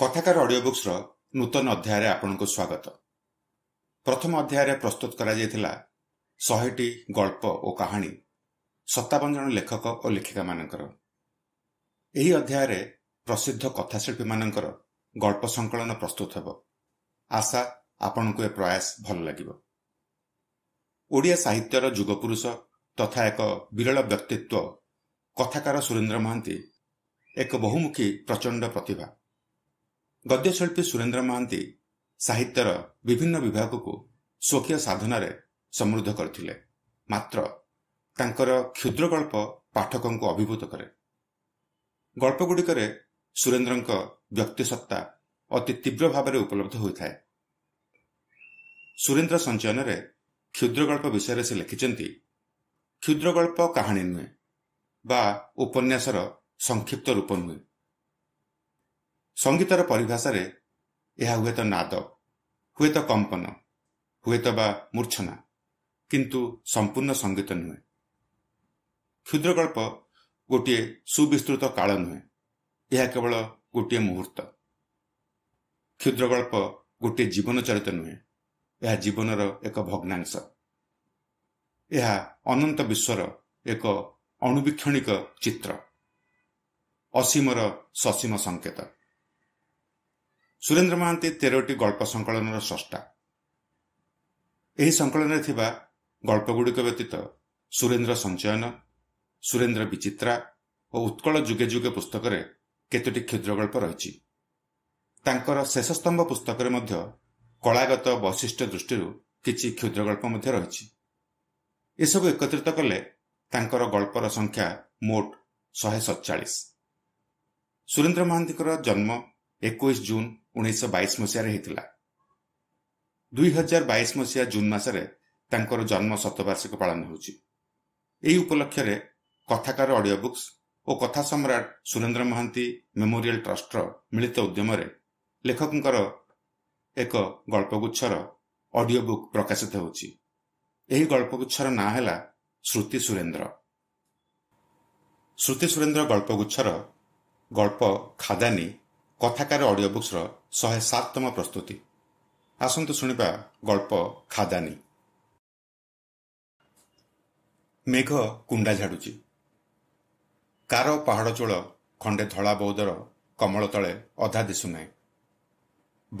କଥାକାର ଅଡିଓ ବୁକ୍ସର ନୂତନ ଅଧ୍ୟାୟରେ ଆପଣଙ୍କୁ ସ୍ୱାଗତ ପ୍ରଥମ ଅଧ୍ୟାୟରେ ପ୍ରସ୍ତୁତ କରାଯାଇଥିଲା ଶହେଟି ଗଳ୍ପ ଓ କାହାଣୀ ସତାବନ ଜଣ ଲେଖକ ଓ ଲେଖିକାମାନଙ୍କର ଏହି ଅଧ୍ୟାୟରେ ପ୍ରସିଦ୍ଧ କଥାଶିଳ୍ପୀମାନଙ୍କର ଗଳ୍ପ ସଂକଳନ ପ୍ରସ୍ତୁତ ହେବ ଆଶା ଆପଣଙ୍କୁ ଏ ପ୍ରୟାସ ଭଲ ଲାଗିବ ଓଡ଼ିଆ ସାହିତ୍ୟର ଯୁଗପୁରୁଷ ତଥା ଏକ ବିରଳ ବ୍ୟକ୍ତିତ୍ୱ କଥାକାର ସୁରେନ୍ଦ୍ର ମହାନ୍ତି ଏକ ବହୁମୁଖୀ ପ୍ରଚଣ୍ଡ ପ୍ରତିଭା ଗଦ୍ୟଶିଳ୍ପୀ ସୁରେନ୍ଦ୍ର ମହାନ୍ତି ସାହିତ୍ୟର ବିଭିନ୍ନ ବିଭାଗକୁ ସ୍ୱକୀୟ ସାଧନାରେ ସମୃଦ୍ଧ କରିଥିଲେ ମାତ୍ର ତାଙ୍କର କ୍ଷୁଦ୍ରଗଳ୍ପ ପାଠକଙ୍କୁ ଅଭିଭୂତ କରେ ଗଳ୍ପଗୁଡ଼ିକରେ ସୁରେନ୍ଦ୍ରଙ୍କ ବ୍ୟକ୍ତିସତ୍ତା ଅତି ତୀବ୍ର ଭାବରେ ଉପଲବ୍ଧ ହୋଇଥାଏ ସୁରେନ୍ଦ୍ର ସଞ୍ଚୟନରେ କ୍ଷୁଦ୍ରଗଳ୍ପ ବିଷୟରେ ସେ ଲେଖିଛନ୍ତି କ୍ଷୁଦ୍ରଗଳ୍ପ କାହାଣୀ ନୁହେଁ ବା ଉପନ୍ୟାସର ସଂକ୍ଷିପ୍ତ ରୂପ ନୁହେଁ ସଙ୍ଗୀତର ପରିଭାଷାରେ ଏହା ହୁଏତ ନାଦ ହୁଏତ କମ୍ପନ ହୁଏତ ବା ମୂର୍ଚ୍ଛନା କିନ୍ତୁ ସମ୍ପୂର୍ଣ୍ଣ ସଙ୍ଗୀତ ନୁହେଁ କ୍ଷୁଦ୍ରକଳ୍ପ ଗୋଟିଏ ସୁବିସ୍ତୃତ କାଳ ନୁହେଁ ଏହା କେବଳ ଗୋଟିଏ ମୁହୂର୍ତ୍ତ କ୍ଷୁଦ୍ରକଳ୍ପ ଗୋଟିଏ ଜୀବନଚରିତ ନୁହେଁ ଏହା ଜୀବନର ଏକ ଭଗ୍ନାଂଶ ଏହା ଅନନ୍ତ ବିଶ୍ୱର ଏକ ଅଣୁବୀକ୍ଷଣିକ ଚିତ୍ର ଅସୀମର ସସୀମ ସଂକେତ ସୁରେନ୍ଦ୍ର ମହାନ୍ତି ତେରଟି ଗଳ୍ପ ସଂକଳନର ଷଷ୍ଠା ଏହି ସଂକଳନରେ ଥିବା ଗଳ୍ପଗୁଡ଼ିକ ବ୍ୟତୀତ ସୁରେନ୍ଦ୍ର ସଞ୍ଚୟନ ସୁରେନ୍ଦ୍ର ବିଚିତ୍ରା ଓ ଉତ୍କଳ ଯୁଗେ ଯୁଗେ ପୁସ୍ତକରେ କେତୋଟି କ୍ଷୁଦ୍ର ଗଳ୍ପ ରହିଛି ତାଙ୍କର ଶେଷସ୍ତମ୍ଭ ପୁସ୍ତକରେ ମଧ୍ୟ କଳାଗତ ବୈଶିଷ୍ଟ୍ୟ ଦୃଷ୍ଟିରୁ କିଛି କ୍ଷୁଦ୍ର ଗଳ୍ପ ମଧ୍ୟ ରହିଛି ଏସବୁ ଏକତ୍ରିତ କଲେ ତାଙ୍କର ଗଳ୍ପର ସଂଖ୍ୟା ମୋଟ ଶହେ ସତଚାଳିଶ ସୁରେନ୍ଦ୍ର ମହାନ୍ତିଙ୍କର ଜନ୍ମ ଏକୋଇଶ ଜୁନ୍ ଉଣେଇଶହ ବାଇଶ ମସିହାରେ ହୋଇଥିଲା ଦୁଇହଜାର ବାଇଶ ମସିହା ଜୁନ୍ ମାସରେ ତାଙ୍କର ଜନ୍ମ ଶତବାର୍ଷିକ ପାଳନ ହେଉଛି ଏହି ଉପଲକ୍ଷରେ କଥାକାର ଅଡିଓ ବୁକ୍ସ ଓ କଥା ସମ୍ରାଟ ସୁରେନ୍ଦ୍ର ମହାନ୍ତି ମେମୋରିଆଲ୍ ଟ୍ରଷ୍ଟର ମିଳିତ ଉଦ୍ୟମରେ ଲେଖକଙ୍କର ଏକ ଗଳ୍ପଗୁଚ୍ଛର ଅଡିଓ ବୁକ୍ ପ୍ରକାଶିତ ହେଉଛି ଏହି ଗଳ୍ପଗୁଚ୍ଛର ନାଁ ହେଲା ଶ୍ରୁତି ସୁରେନ୍ଦ୍ର ଶ୍ରୁତି ସୁରେନ୍ଦ୍ର ଗଳ୍ପଗୁଚ୍ଛର ଗଳ୍ପ ଖାଦାନୀ କଥାକାର ଅଡିଓ ବୁକ୍ସର ଶହେ ସାତତମ ପ୍ରସ୍ତୁତି ଆସନ୍ତୁ ଶୁଣିବା ଗଳ୍ପ ଖାଦାନୀ ମେଘ କୁଣ୍ଡା ଝାଡ଼ୁଛି କାର ପାହାଡ଼ ଚୋଳ ଖଣ୍ଡେ ଧଳା ବୌଦ୍ଧର କମଳ ତଳେ ଅଧା ଦିଶୁନାହିଁ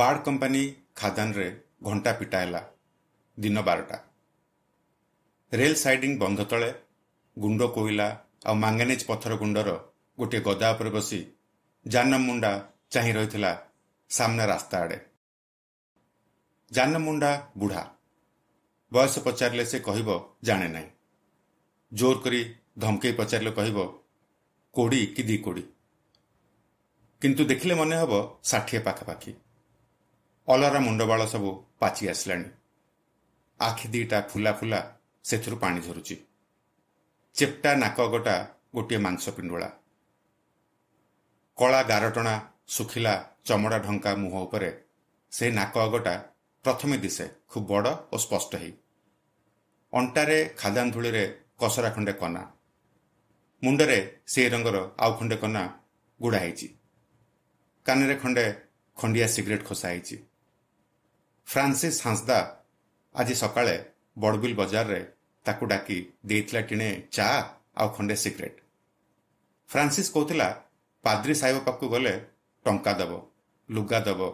ବାର୍ଡ଼ କମ୍ପାନୀ ଖାଦାନରେ ଘଣ୍ଟା ପିଟା ହେଲା ଦିନ ବାରଟା ରେଲ୍ ସାଇଡିଂ ବନ୍ଧ ତଳେ ଗୁଣ୍ଡ କୋଇଲା ଆଉ ମାଙ୍ଗାନିଜ୍ ପଥର ଗୁଣ୍ଡର ଗୋଟିଏ ଗଦା ଉପରେ ବସି ଜାନମ ମୁଣ୍ଡା ଚାହିଁ ରହିଥିଲା ସାମ୍ନା ରାସ୍ତା ଆଡ଼େ ଜାନମୁଣ୍ଡା ବୁଢ଼ା ବୟସ ପଚାରିଲେ ସେ କହିବ ଜାଣେ ନାହିଁ ଜୋର କରି ଧମକେଇ ପଚାରିଲେ କହିବ କୋଡ଼ି କି ଦି କୋଡ଼ି କିନ୍ତୁ ଦେଖିଲେ ମନେ ହେବ ଷାଠିଏ ପାଖାପାଖି ଅଲରା ମୁଣ୍ଡବାଳ ସବୁ ପାଚି ଆସିଲାଣି ଆଖି ଦିଟା ଫୁଲା ଫୁଲା ସେଥିରୁ ପାଣି ଝରୁଛି ଚେପ୍ଟା ନାକ ଗୋଟା ଗୋଟିଏ ମାଂସ ପିଣ୍ଡୁଳା କଳା ଗାରଟଣା ଶୁଖିଲା ଚମଡ଼ା ଢଙ୍କା ମୁହଁ ଉପରେ ସେ ନାକ ଅଗଟା ପ୍ରଥମେ ଦିଶେ ଖୁବ୍ ବଡ଼ ଓ ସ୍ପଷ୍ଟ ହେଇ ଅଣ୍ଟାରେ ଖାଦାନ୍ଧୁଳିରେ କସରା ଖଣ୍ଡେ କନା ମୁଣ୍ଡରେ ସେ ରଙ୍ଗର ଆଉ ଖଣ୍ଡେ କନା ଗୁଡ଼ା ହେଇଛି କାନରେ ଖଣ୍ଡେ ଖଣ୍ଡିଆ ସିଗରେଟ୍ ଖସା ହେଇଛି ଫ୍ରାନ୍ସିସ୍ ହାଁସଦା ଆଜି ସକାଳେ ବଡ଼ବିଲ୍ ବଜାରରେ ତାକୁ ଡାକି ଦେଇଥିଲା କିଣେ ଚା ଆଉ ଖଣ୍ଡେ ସିଗରେଟ୍ ଫ୍ରାନ୍ସିସ୍ କହୁଥିଲା ପାଦ୍ରୀ ସାହେବ ପାଖକୁ ଗଲେ ଟଙ୍କା ଦେବ ଲୁଗା ଦେବ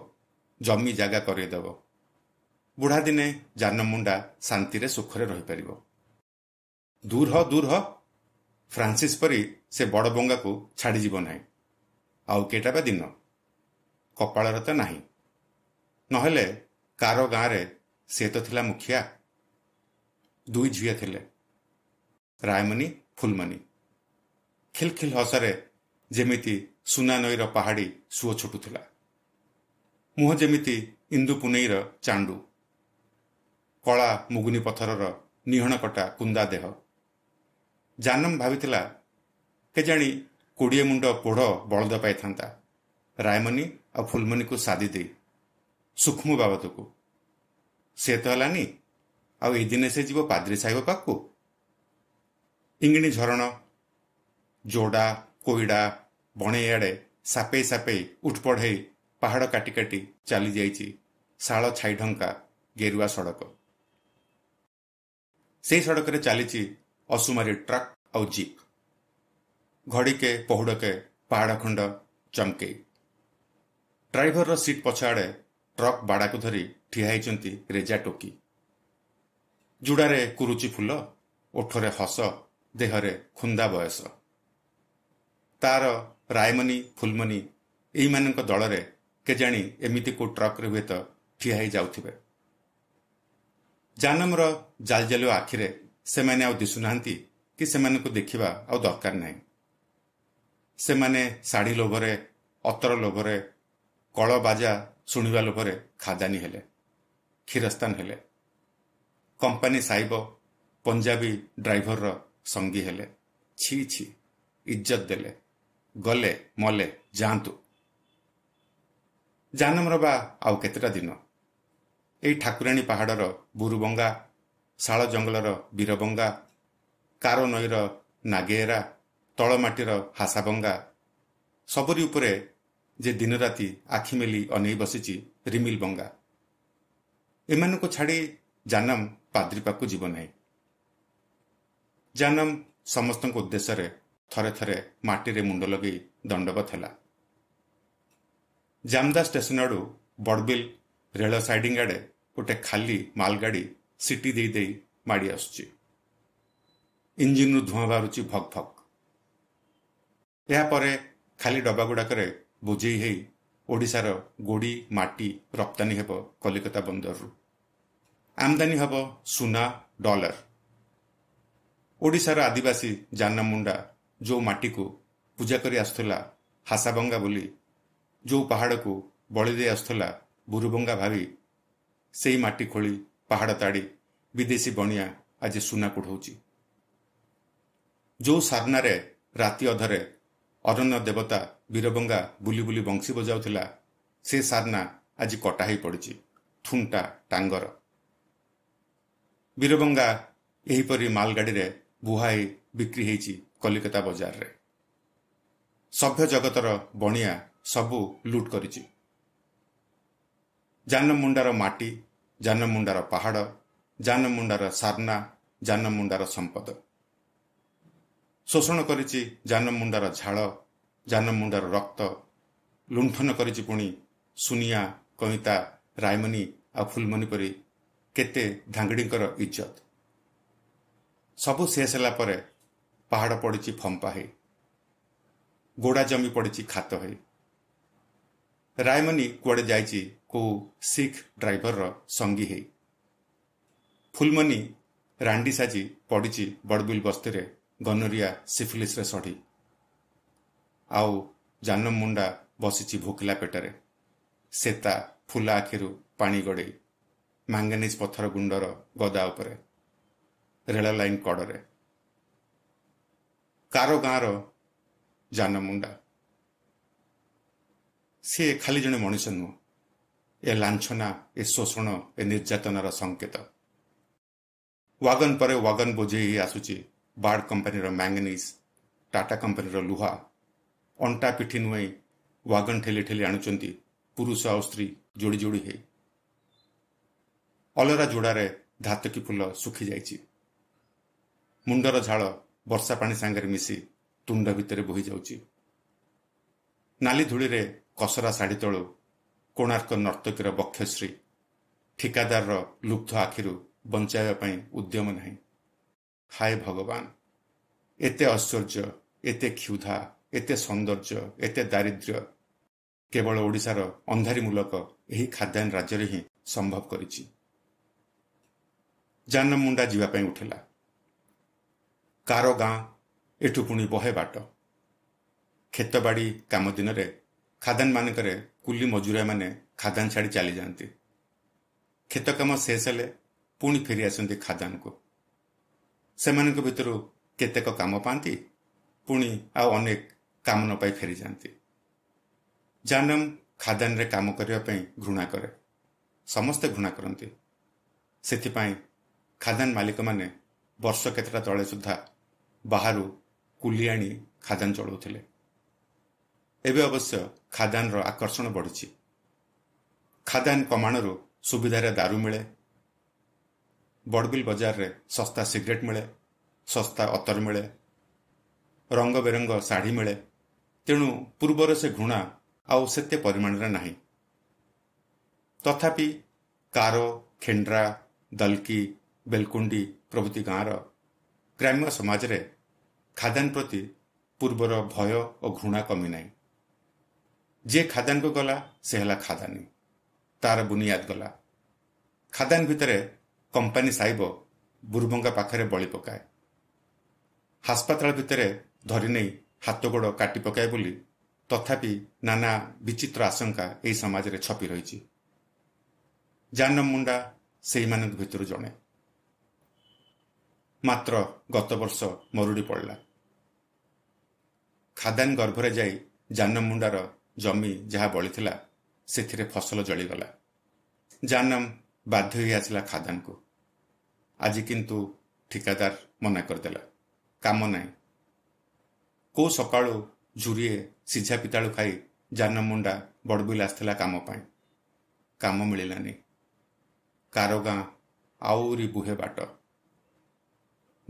ଜମି ଜାଗା କରାଇଦେବ ବୁଢ଼ା ଦିନେ ଜାନମୁଣ୍ଡା ଶାନ୍ତିରେ ସୁଖରେ ରହିପାରିବ ଦୂର ଦୂର ଫ୍ରାନ୍ସିସ୍ ପରି ସେ ବଡ଼ ବଙ୍ଗାକୁ ଛାଡ଼ିଯିବ ନାହିଁ ଆଉ କେଇଟା ବା ଦିନ କପାଳର ତ ନାହିଁ ନହେଲେ କାର ଗାଁରେ ସେ ତ ଥିଲା ମୁଖିଆ ଦୁଇ ଝିଅ ଥିଲେ ରାୟମନି ଫୁଲମନି ଖିଲଖିଲ ହସରେ ଯେମିତି ସୁନା ନଈର ପାହାଡ଼ି ସୁଅ ଛୁଟୁଥିଲା ମୁହଁ ଯେମିତି ଇନ୍ଦୁପୁନେଇର ଚାଣ୍ଡୁ କଳା ମୁଗୁନି ପଥରର ନିହଣ କଟା କୁନ୍ଦା ଦେହ ଜାନମ ଭାବିଥିଲା କେଜାଣି କୋଡ଼ିଏ ମୁଣ୍ଡ ପୋଡ଼ ବଳଦ ପାଇଥାନ୍ତା ରାୟମନି ଆଉ ଫୁଲମନିକୁ ସାଦି ଦେଇ ସୁକ୍ଷ୍ମ ବାବଦକୁ ସେ ତ ହେଲାନି ଆଉ ଏ ଦିନେ ସେ ଯିବ ପାଦ୍ରୀ ସାହିବ ପାଖକୁ ଇଙ୍ଗିଣି ଝରଣ ଯୋଡ଼ା କୋଇଡ଼ା ବଣେଇ ଆଡ଼େ ସାପେଇ ସାପେଇ ଉଠପଢ଼େଇ ପାହାଡ଼ କାଟି କାଟି ଚାଲିଯାଇଛି ଶାଳ ଛାଇ ଢଙ୍କା ଗେରୁଆ ସଡ଼କ ସେହି ସଡ଼କରେ ଚାଲିଛି ଅସୁମାରୀ ଟ୍ରକ୍ ଆଉ ଜିପ୍ ଘଡ଼ିକେ ପହୁଡ଼କେ ପାହାଡ଼ ଖଣ୍ଡ ଚମ୍କେଇ ଡ୍ରାଇଭରର ସିଟ୍ ପଛ ଆଡ଼େ ଟ୍ରକ୍ ବାଡ଼ାକୁ ଧରି ଠିଆ ହୋଇଛନ୍ତି ରେଜା ଟୋକି ଯୁଡ଼ାରେ କୁରୁଚି ଫୁଲ ଓଠରେ ହସ ଦେହରେ ଖୁନ୍ଦା ବୟସ ତାର ରାୟମନି ଫୁଲମଣି ଏଇମାନଙ୍କ ଦଳରେ କେଜାଣି ଏମିତି କେଉଁ ଟ୍ରକ୍ରେ ହୁଏତ ଠିଆ ହୋଇ ଯାଉଥିବେ ଜାନମର ଜାଲ ଜାଲଜାଲୁ ଆଖିରେ ସେମାନେ ଆଉ ଦିଶୁନାହାନ୍ତି କି ସେମାନଙ୍କୁ ଦେଖିବା ଆଉ ଦରକାର ନାହିଁ ସେମାନେ ଶାଢ଼ୀ ଲୋଭରେ ଅତର ଲୋଭରେ କଳ ବାଜା ଶୁଣିବା ଲୋଭରେ ଖାଦାନୀ ହେଲେ କ୍ଷୀରସ୍ତାନ ହେଲେ କମ୍ପାନୀ ସାହିବ ପଞ୍ଜାବୀ ଡ୍ରାଇଭରର ସଙ୍ଗୀ ହେଲେ ଛି ଛି ଇଜ୍ଜତ ଦେଲେ ଗଲେ ମଲେ ଯାଆନ୍ତୁ ଜାନମର ବା ଆଉ କେତେଟା ଦିନ ଏଇ ଠାକୁରାଣୀ ପାହାଡ଼ର ବୁରୁବଙ୍ଗା ଶାଳ ଜଙ୍ଗଲର ବୀରବଙ୍ଗା କାର ନଈର ନାଗେରା ତଳମାଟିର ହାସାବଙ୍ଗା ସବୁରି ଉପରେ ଯେ ଦିନରାତି ଆଖି ମେଲି ଅନେଇ ବସିଛି ରିମିଲ୍ ବଙ୍ଗା ଏମାନଙ୍କୁ ଛାଡ଼ି ଜାନମ ପାଦ୍ରୀପାକୁ ଯିବ ନାହିଁ ଜାନମ ସମସ୍ତଙ୍କ ଉଦ୍ଦେଶ୍ୟରେ ଥରେ ଥରେ ମାଟିରେ ମୁଣ୍ଡ ଲଗାଇ ଦଣ୍ଡବତ ହେଲା ଜାମଦା ଷ୍ଟେସନ ଆଡ଼ୁ ବଡ଼ବିଲ୍ ରେଳ ସାଇଡିଂ ଆଡ଼େ ଗୋଟେ ଖାଲି ମାଲଗାଡ଼ି ସିଟି ଦେଇ ଦେଇ ମାଡ଼ି ଆସୁଛି ଇଞ୍ଜିନ୍ରୁ ଧୂଆଁ ବାହାରୁଛି ଭକ୍ ଭକ୍ ଏହାପରେ ଖାଲି ଡବା ଗୁଡ଼ାକରେ ବୁଝେଇ ହେଇ ଓଡ଼ିଶାର ଗୋଡ଼ି ମାଟି ରପ୍ତାନୀ ହେବ କଲିକତା ବନ୍ଦରରୁ ଆମଦାନୀ ହେବ ସୁନା ଡଲାର ଓଡ଼ିଶାର ଆଦିବାସୀ ଜାନମୁଣ୍ଡା ଯେଉଁ ମାଟିକୁ ପୂଜା କରି ଆସୁଥିଲା ହାସାବଙ୍ଗା ବୋଲି ଯେଉଁ ପାହାଡ଼କୁ ବଳି ଦେଇ ଆସୁଥିଲା ବୁରୁବଙ୍ଗା ଭାବି ସେହି ମାଟି ଖୋଳି ପାହାଡ଼ ତାଡ଼ି ବିଦେଶୀ ବଣିଆ ଆଜି ସୁନା କୁଢ଼ଉଛି ଯେଉଁ ସାରନାରେ ରାତି ଅଧରେ ଅରଣ୍ୟ ଦେବତା ବୀରବଙ୍ଗା ବୁଲି ବୁଲି ବଂଶୀ ବଜାଉଥିଲା ସେ ସାରନା ଆଜି କଟା ହୋଇ ପଡ଼ିଛି ଥୁଣ୍ଟା ଟାଙ୍ଗର ବୀରବଙ୍ଗା ଏହିପରି ମାଲଗାଡ଼ିରେ ବୁହା ହୋଇ ବିକ୍ରି ହୋଇଛି କଲିକତା ବଜାରରେ ସଭ୍ୟ ଜଗତର ବଣିଆ ସବୁ ଲୁଟ୍ କରିଛି ଜାନମୁଣ୍ଡାର ମାଟି ଜାନମୁଣ୍ଡାର ପାହାଡ଼ ଜାନମୁଣ୍ଡାର ସାର୍ନା ଜାନମୁଣ୍ଡାର ସମ୍ପଦ ଶୋଷଣ କରିଛି ଜାନମୁଣ୍ଡାର ଝାଳ ଜାନମୁଣ୍ଡାର ରକ୍ତ ଲୁଣ୍ଠନ କରିଛି ପୁଣି ସୁନିଆ କଇଁତା ରାଇମନି ଆଉ ଫୁଲମନି ପରି କେତେ ଧାଙ୍ଗିଡ଼ିଙ୍କର ଇଜ୍ଜତ ସବୁ ଶେଷ ହେଲା ପରେ ପାହାଡ଼ ପଡ଼ିଛି ଫମ୍ପା ହେ ଗୋଡ଼ା ଜମି ପଡ଼ିଛି ଖାତ ହେ ରାୟମଣି କୁଆଡ଼େ ଯାଇଛି କୋଉ ଶିଖ ଡ୍ରାଇଭରର ସଙ୍ଗୀ ହୋଇ ଫୁଲମନି ରାଣ୍ଡି ସାଜି ପଡ଼ିଛି ବଡ଼ବିଲ୍ ବସ୍ତିରେ ଗନରିଆ ସିଫିଲିସ୍ରେ ସଢ଼ି ଆଉ ଜାନମ ମୁଣ୍ଡା ବସିଛି ଭୋକିଲା ପେଟରେ ସେତା ଫୁଲା ଆଖିରୁ ପାଣି ଗଡ଼େଇ ମାଙ୍ଗାନିଜ୍ ପଥର ଗୁଣ୍ଡର ଗଦା ଉପରେ ରେଳ ଲାଇନ୍ କଡ଼ରେ କାରୋ ଗାଁର ମୁଣ୍ଡା ସେ ଖାଲି ଜଣେ ମଣିଷ ନୁହଁ ଏ ଲାଞ୍ଛନା ଏ ଶୋଷଣ ଏ ନିର୍ଯାତନାର ସଙ୍କେତ ୱାଗନ ପରେ ୱାଗନ ବୋଝେଇ ଆସୁଛି ବାର୍ଡ କମ୍ପାନୀର ମ୍ୟାଙ୍ଗନିଜ ଟାଟା କମ୍ପାନୀର ଲୁହା ଅଣ୍ଟା ପିଠି ନୁହେଁ ୱାଗନ ଠେଲି ଠେଲି ଆଣୁଛନ୍ତି ପୁରୁଷ ଆଉ ସ୍ତ୍ରୀ ଯୋଡ଼ି ଯୋଡ଼ି ହେଇ ଅଲରା ଯୋଡ଼ାରେ ଧାତକି ଫୁଲ ଶୁଖିଯାଇଛି ମୁଣ୍ଡର ଝାଳ ବର୍ଷା ପାଣି ସାଙ୍ଗରେ ମିଶି ତୁଣ୍ଡ ଭିତରେ ବୋହି ଯାଉଛି ନାଲି ଧୂଳିରେ କସରା ଶାଢ଼ୀ ତଳୁ କୋଣାର୍କ ନର୍ତ୍ତକୀର ବକ୍ଷଶ୍ରୀ ଠିକାଦାରର ଲୁପ୍ତ ଆଖିରୁ ବଞ୍ଚାଇବା ପାଇଁ ଉଦ୍ୟମ ନାହିଁ ହାଏ ଭଗବାନ ଏତେ ଐଶ୍ୱର୍ଯ୍ୟ ଏତେ କ୍ଷୁଧା ଏତେ ସୌନ୍ଦର୍ଯ୍ୟ ଏତେ ଦାରିଦ୍ର୍ୟ କେବଳ ଓଡ଼ିଶାର ଅନ୍ଧାରୀମୂଳକ ଏହି ଖାଦ୍ୟାନ୍ନ ରାଜ୍ୟରେ ହିଁ ସମ୍ଭବ କରିଛି ମୁଣ୍ଡା ଯିବା ପାଇଁ ଉଠିଲା କାର ଗାଁ ଏଠୁ ପୁଣି ବହେ ବାଟ କ୍ଷେତବାଡ଼ି କାମ ଦିନରେ ଖାଦାନମାନଙ୍କରେ କୁଲି ମଜୁରିଆମାନେ ଖାଦାନ ଛାଡ଼ି ଚାଲିଯାଆନ୍ତି କ୍ଷେତ କାମ ଶେଷ ହେଲେ ପୁଣି ଫେରି ଆସନ୍ତି ଖାଦାନକୁ ସେମାନଙ୍କ ଭିତରୁ କେତେକ କାମ ପାଆନ୍ତି ପୁଣି ଆଉ ଅନେକ କାମ ନ ପାଇ ଫେରିଯାଆନ୍ତି ଜାନମ ଖାଦାନରେ କାମ କରିବା ପାଇଁ ଘୃଣା କରେ ସମସ୍ତେ ଘୃଣା କରନ୍ତି ସେଥିପାଇଁ ଖାଦାନ ମାଲିକମାନେ ବର୍ଷ କେତେଟା ତଳେ ସୁଦ୍ଧା ବାହାରୁ କୁଲି ଆଣି ଖାଦାନ ଚଳାଉଥିଲେ ଏବେ ଅବଶ୍ୟ ଖାଦାନର ଆକର୍ଷଣ ବଢ଼ିଛି ଖାଦାନ କମାଣରୁ ସୁବିଧାରେ ଦାରୁ ମିଳେ ବଡ଼ବିଲ୍ ବଜାରରେ ଶସ୍ତା ସିଗରେଟ୍ ମିଳେ ଶସ୍ତା ଅତର ମିଳେ ରଙ୍ଗ ବେରଙ୍ଗ ଶାଢ଼ୀ ମିଳେ ତେଣୁ ପୂର୍ବର ସେ ଘୃଣା ଆଉ ସେତେ ପରିମାଣରେ ନାହିଁ ତଥାପି କାର ଖେଣ୍ଡ୍ରା ଦଲକି ବେଲକୁଣ୍ଡି ପ୍ରଭୃତି ଗାଁର ଗ୍ରାମ୍ୟ ସମାଜରେ ଖାଦାନ ପ୍ରତି ପୂର୍ବର ଭୟ ଓ ଘୃଣା କମି ନାହିଁ ଯିଏ ଖାଦାନକୁ ଗଲା ସେ ହେଲା ଖାଦାନୀ ତାର ବୁନିଆଦ ଗଲା ଖାଦାନ ଭିତରେ କମ୍ପାନୀ ସାହିବ ବୁରୁବଙ୍କା ପାଖରେ ବଳି ପକାଏ ହାସ୍ପାତାଳ ଭିତରେ ଧରି ନେଇ ହାତ ଗୋଡ଼ କାଟି ପକାଏ ବୋଲି ତଥାପି ନାନା ବିଚିତ୍ର ଆଶଙ୍କା ଏହି ସମାଜରେ ଛପି ରହିଛି ଜାନମ ମୁଣ୍ଡା ସେହିମାନଙ୍କ ଭିତରୁ ଜଣେ ମାତ୍ର ଗତବର୍ଷ ମରୁଡ଼ି ପଡ଼ିଲା ଖାଦାନ ଗର୍ଭରେ ଯାଇ ଜାନମୁଣ୍ଡାର ଜମି ଯାହା ବଳିଥିଲା ସେଥିରେ ଫସଲ ଜଳିଗଲା ଜାନମ ବାଧ୍ୟ ହୋଇ ଆସିଲା ଖାଦାନକୁ ଆଜି କିନ୍ତୁ ଠିକାଦାର ମନା କରିଦେଲା କାମ ନାହିଁ କେଉଁ ସକାଳୁ ଝୁରିଏ ସିଝା ପିତାଳୁ ଖାଇ ଜାନମୁଣ୍ଡା ବଡ଼ବିଲ ଆସିଥିଲା କାମ ପାଇଁ କାମ ମିଳିଲାନି କାରଗାଁ ଆହୁରି ବୁହେ ବାଟ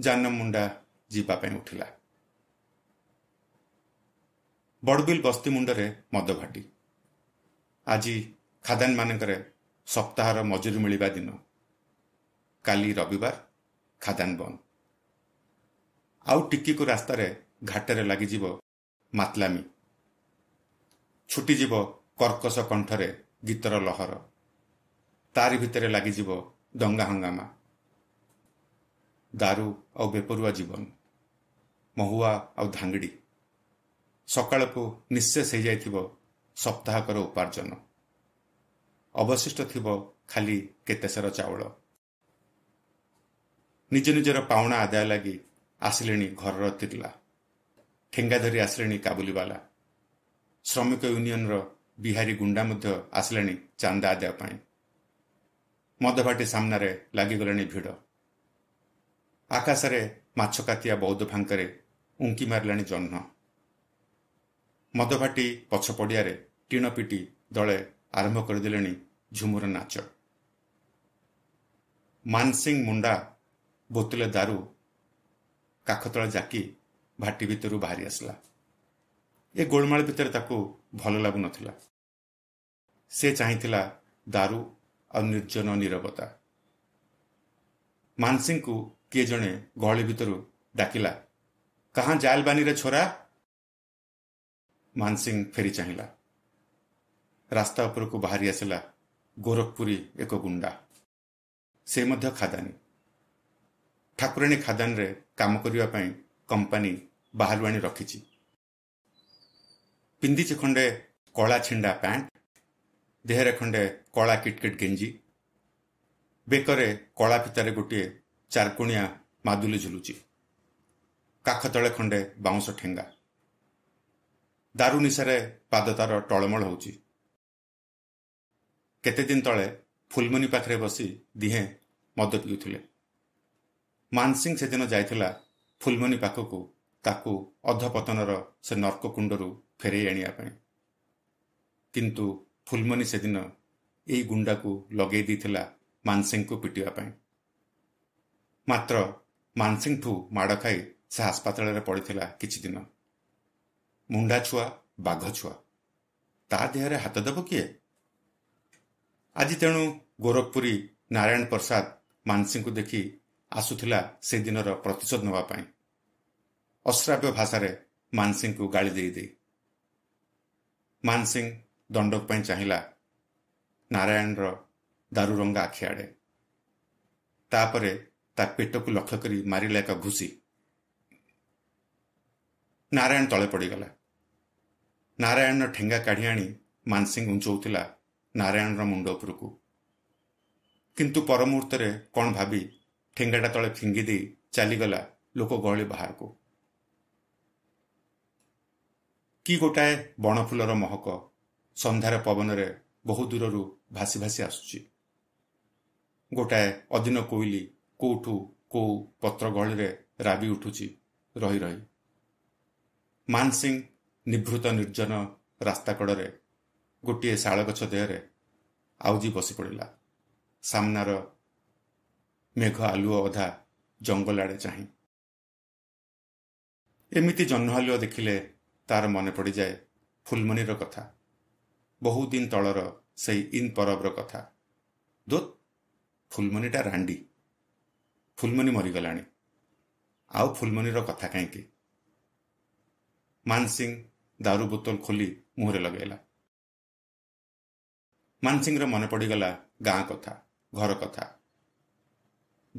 ଜାନମୁଣ୍ଡା ଯିବା ପାଇଁ ଉଠିଲା ବଡ଼ବିଲ୍ ବସ୍ତି ମୁଣ୍ଡରେ ମଦଘାଟି ଆଜି ଖାଦାନମାନଙ୍କରେ ସପ୍ତାହର ମଜୁରୀ ମିଳିବା ଦିନ କାଲି ରବିବାର ଖାଦାନ ବନ୍ଦ ଆଉ ଟିକିକୁ ରାସ୍ତାରେ ଘାଟରେ ଲାଗିଯିବ ମାତଲାମି ଛୁଟିଯିବ କର୍କଶ କଣ୍ଠରେ ଗୀତର ଲହର ତାରି ଭିତରେ ଲାଗିଯିବ ଦଙ୍ଗା ହଙ୍ଗାମା ଦାରୁ ଆଉ ବେପରୁଆ ଜୀବନ ମହୁଆ ଆଉ ଧାଙ୍ଗିଡ଼ି ସକାଳକୁ ନିଶେଷ ହୋଇଯାଇଥିବ ସପ୍ତାହକର ଉପାର୍ଜନ ଅବଶିଷ୍ଟ ଥିବ ଖାଲି କେତେସାର ଚାଉଳ ନିଜ ନିଜର ପାଉଣା ଆଦାୟ ଲାଗି ଆସିଲେଣି ଘରର ତିର୍ଲା ଠେଙ୍ଗା ଧରି ଆସିଲେଣି କାବୁଲିବାଲା ଶ୍ରମିକ ୟୁନିୟନର ବିହାରୀ ଗୁଣ୍ଡା ମଧ୍ୟ ଆସିଲେଣି ଚାନ୍ଦା ଆଦାୟ ପାଇଁ ମଦଭାଟି ସାମ୍ନାରେ ଲାଗିଗଲେଣି ଭିଡ଼ ଆକାଶରେ ମାଛ କାତିଆ ବୌଦ୍ଧ ଫାଙ୍କରେ ଉଙ୍କି ମାରିଲାଣି ଜହ୍ନ ମଦଭାଟି ପଛ ପଡ଼ିଆରେ ଟିଣ ପିଟି ଦଳେ ଆରମ୍ଭ କରିଦେଲେଣି ଝୁମୁର ନାଚ ମାନସିଂ ମୁଣ୍ଡା ବୋତଲେ ଦାରୁ କାଖ ତଳେ ଜାକି ଭାଟି ଭିତରୁ ବାହାରି ଆସିଲା ଏ ଗୋଳମାଳ ଭିତରେ ତାକୁ ଭଲ ଲାଗୁନଥିଲା ସେ ଚାହିଁଥିଲା ଦାରୁ ଆଉ ନିର୍ଜନ ନିରବତା ମାନସିଂଙ୍କୁ କିଏ ଜଣେ ଗହଳି ଭିତରୁ ଡାକିଲା କାହା ଜାଲବାନୀରେ ଛୋରା ମାନସିଂ ଫେରି ଚାହିଁଲା ରାସ୍ତା ଉପରକୁ ବାହାରି ଆସିଲା ଗୋରଖପୁରୀ ଏକ ଗୁଣ୍ଡା ସେ ମଧ୍ୟ ଖାଦାନୀ ଠାକୁରାଣୀ ଖାଦାନରେ କାମ କରିବା ପାଇଁ କମ୍ପାନୀ ବାହାରୁ ଆଣି ରଖିଛି ପିନ୍ଧିଛି ଖଣ୍ଡେ କଳା ଛିଣ୍ଡା ପ୍ୟାଣ୍ଟ ଦେହରେ ଖଣ୍ଡେ କଳା କିଟକିଟ୍ ଗେଞ୍ଜି ବେକରେ କଳା ଫିତାରେ ଗୋଟିଏ ଚାରକୋଣିଆ ମାଦୁଲି ଝୁଲୁଛି କାଖ ତଳେ ଖଣ୍ଡେ ବାଉଁଶ ଠେଙ୍ଗା ଦାରୁ ନିଶାରେ ପାଦ ତାର ଟଳମଳ ହେଉଛି କେତେଦିନ ତଳେ ଫୁଲମୁନି ପାଖରେ ବସି ଦିହେଁ ମଦ ପିଉଥିଲେ ମାନସିଂ ସେଦିନ ଯାଇଥିଲା ଫୁଲମୁନି ପାଖକୁ ତାକୁ ଅଧ ପତନର ସେ ନର୍କକୁଣ୍ଡରୁ ଫେରାଇ ଆଣିବା ପାଇଁ କିନ୍ତୁ ଫୁଲମୁନି ସେଦିନ ଏଇ ଗୁଣ୍ଡାକୁ ଲଗେଇ ଦେଇଥିଲା ମାନସିଂକୁ ପିଟିବା ପାଇଁ ମାତ୍ର ମାନସିଂଠୁ ମାଡ଼ ଖାଇ ସେ ହାସ୍ପାତାଳରେ ପଡ଼ିଥିଲା କିଛି ଦିନ छुवा, छुवाघु तेह्र हात दब कि आज तेणु गोरखपुरी नारायण प्रसाद मानसिंको देखि आसुलादिन प्रतिशोध नाप अश्राव्य भाषा मानसिंहको गाली मानसिंह दण्डकै चाहिँ नारायण र दुरङ्गा आखिआ पेटको लक्ष्यक मर भुसि ନାରାୟଣ ତଳେ ପଡ଼ିଗଲା ନାରାୟଣର ଠେଙ୍ଗା କାଢି ଆଣି ମାନସିଂ ଉଞ୍ଚଉଥିଲା ନାରାୟଣର ମୁଣ୍ଡ ଉପରକୁ କିନ୍ତୁ ପର ମୁହୂର୍ତ୍ତରେ କ'ଣ ଭାବି ଠେଙ୍ଗାଟା ତଳେ ଫିଙ୍ଗି ଦେଇ ଚାଲିଗଲା ଲୋକ ଗହଳି ବାହାରକୁ କି ଗୋଟାଏ ବଣଫୁଲର ମହକ ସନ୍ଧ୍ୟାର ପବନରେ ବହୁ ଦୂରରୁ ଭାସି ଭାସି ଆସୁଛି ଗୋଟାଏ ଅଦିନ କୋଇଲି କେଉଁଠୁ କେଉଁ ପତ୍ର ଗହଳିରେ ରାବି ଉଠୁଛି ରହି ରହି ମାନ ସିଂ ନିଭୃତ ନିର୍ଜନ ରାସ୍ତା କଡ଼ରେ ଗୋଟିଏ ଶାଳଗଛ ଦେହରେ ଆଉଜି ବସିପଡ଼ିଲା ସାମ୍ନାର ମେଘ ଆଲୁଅ ଅଧା ଜଙ୍ଗଲ ଆଡ଼େ ଚାହିଁ ଏମିତି ଜହ୍ନଆଲୁଅ ଦେଖିଲେ ତାର ମନେ ପଡ଼ିଯାଏ ଫୁଲମଣିର କଥା ବହୁଦିନ ତଳର ସେଇ ଇନ୍ ପରବର କଥା ଦୋତ୍ ଫୁଲମଣିଟା ରାଣ୍ଡି ଫୁଲମଣି ମରିଗଲାଣି ଆଉ ଫୁଲମଣିର କଥା କାହିଁକି ମାନସିଂ ଦାରୁ ବୋତଲ ଖୋଲି ମୁହଁରେ ଲଗାଇଲା ମାନସିଂର ମନେ ପଡ଼ିଗଲା ଗାଁ କଥା ଘର କଥା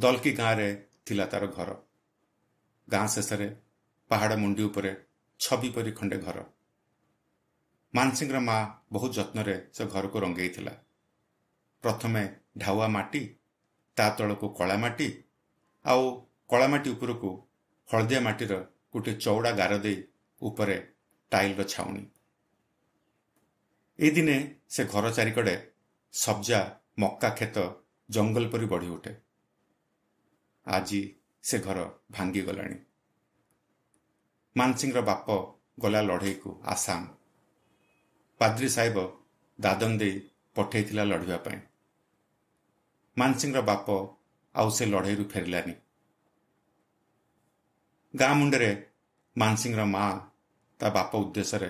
ଦଲକି ଗାଁରେ ଥିଲା ତାର ଘର ଗାଁ ଶେଷରେ ପାହାଡ଼ ମୁଣ୍ଡି ଉପରେ ଛବି ପରି ଖଣ୍ଡେ ଘର ମାନସିଂର ମା ବହୁତ ଯତ୍ନରେ ସେ ଘରକୁ ରଙ୍ଗେଇଥିଲା ପ୍ରଥମେ ଢାଉଆ ମାଟି ତା ତଳକୁ କଳା ମାଟି ଆଉ କଳା ମାଟି ଉପରକୁ ହଳଦିଆ ମାଟିର ଗୋଟିଏ ଚଉଡ଼ା ଗାର ଦେଇ ଉପରେ ଟାଇଲର ଛାଉଣି ଏଇ ଦିନେ ସେ ଘର ଚାରିକଡ଼େ ସବ୍ଜା ମକା କ୍ଷେତ ଜଙ୍ଗଲ ପରି ବଢ଼ି ଉଠେ ଆଜି ସେ ଘର ଭାଙ୍ଗିଗଲାଣି ମାନସିଂର ବାପ ଗଲା ଲଢ଼େଇକୁ ଆସାମ ପାଦ୍ରୀ ସାହେବ ଦାଦନ ଦେଇ ପଠେଇଥିଲା ଲଢ଼ିବା ପାଇଁ ମାନସିଂର ବାପ ଆଉ ସେ ଲଢ଼େଇରୁ ଫେରିଲାନି ଗାଁ ମୁଣ୍ଡରେ ମାନସିଂର ମା ତା ବାପ ଉଦ୍ଦେଶ୍ୟରେ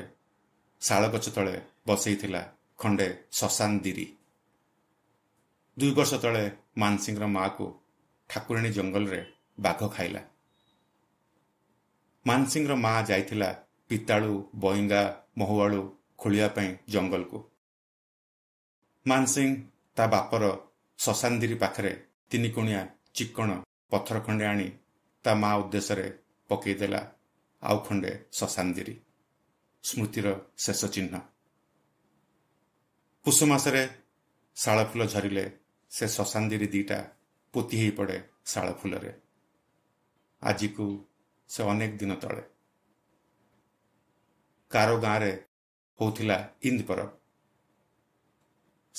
ଶାଳଗଛ ତଳେ ବସେଇଥିଲା ଖଣ୍ଡେ ଶଶାନ୍ଦିରି ଦୁଇ ବର୍ଷ ତଳେ ମାନସିଂର ମାକୁ ଠାକୁରାଣୀ ଜଙ୍ଗଲରେ ବାଘ ଖାଇଲା ମାନସିଂର ମା ଯାଇଥିଲା ପିତାଳୁ ବଇଙ୍ଗା ମହୁଆଳୁ ଖୋଳିବା ପାଇଁ ଜଙ୍ଗଲକୁ ମାନସିଂ ତା ବାପର ଶଶାନ୍ଦିରି ପାଖରେ ତିନି କୋଣିଆ ଚିକଣ ପଥର ଖଣ୍ଡେ ଆଣି ତା ମା ଉଦ୍ଦେଶ୍ୟରେ ପକେଇଦେଲା ଆଉ ଖଣ୍ଡେ ଶଶାନ୍ଦିରି ସ୍ମୃତିର ଶେଷ ଚିହ୍ନ ପୁଷ ମାସରେ ଶାଳଫୁଲ ଝରିଲେ ସେ ଶଶାନ୍ଦିରି ଦୁଇଟା ପୋତି ହୋଇପଡ଼େ ଫୁଲରେ ଆଜିକୁ ସେ ଅନେକ ଦିନ ତଳେ କାର ଗାଁରେ ହେଉଥିଲା ଇନ୍ଦ ପରବ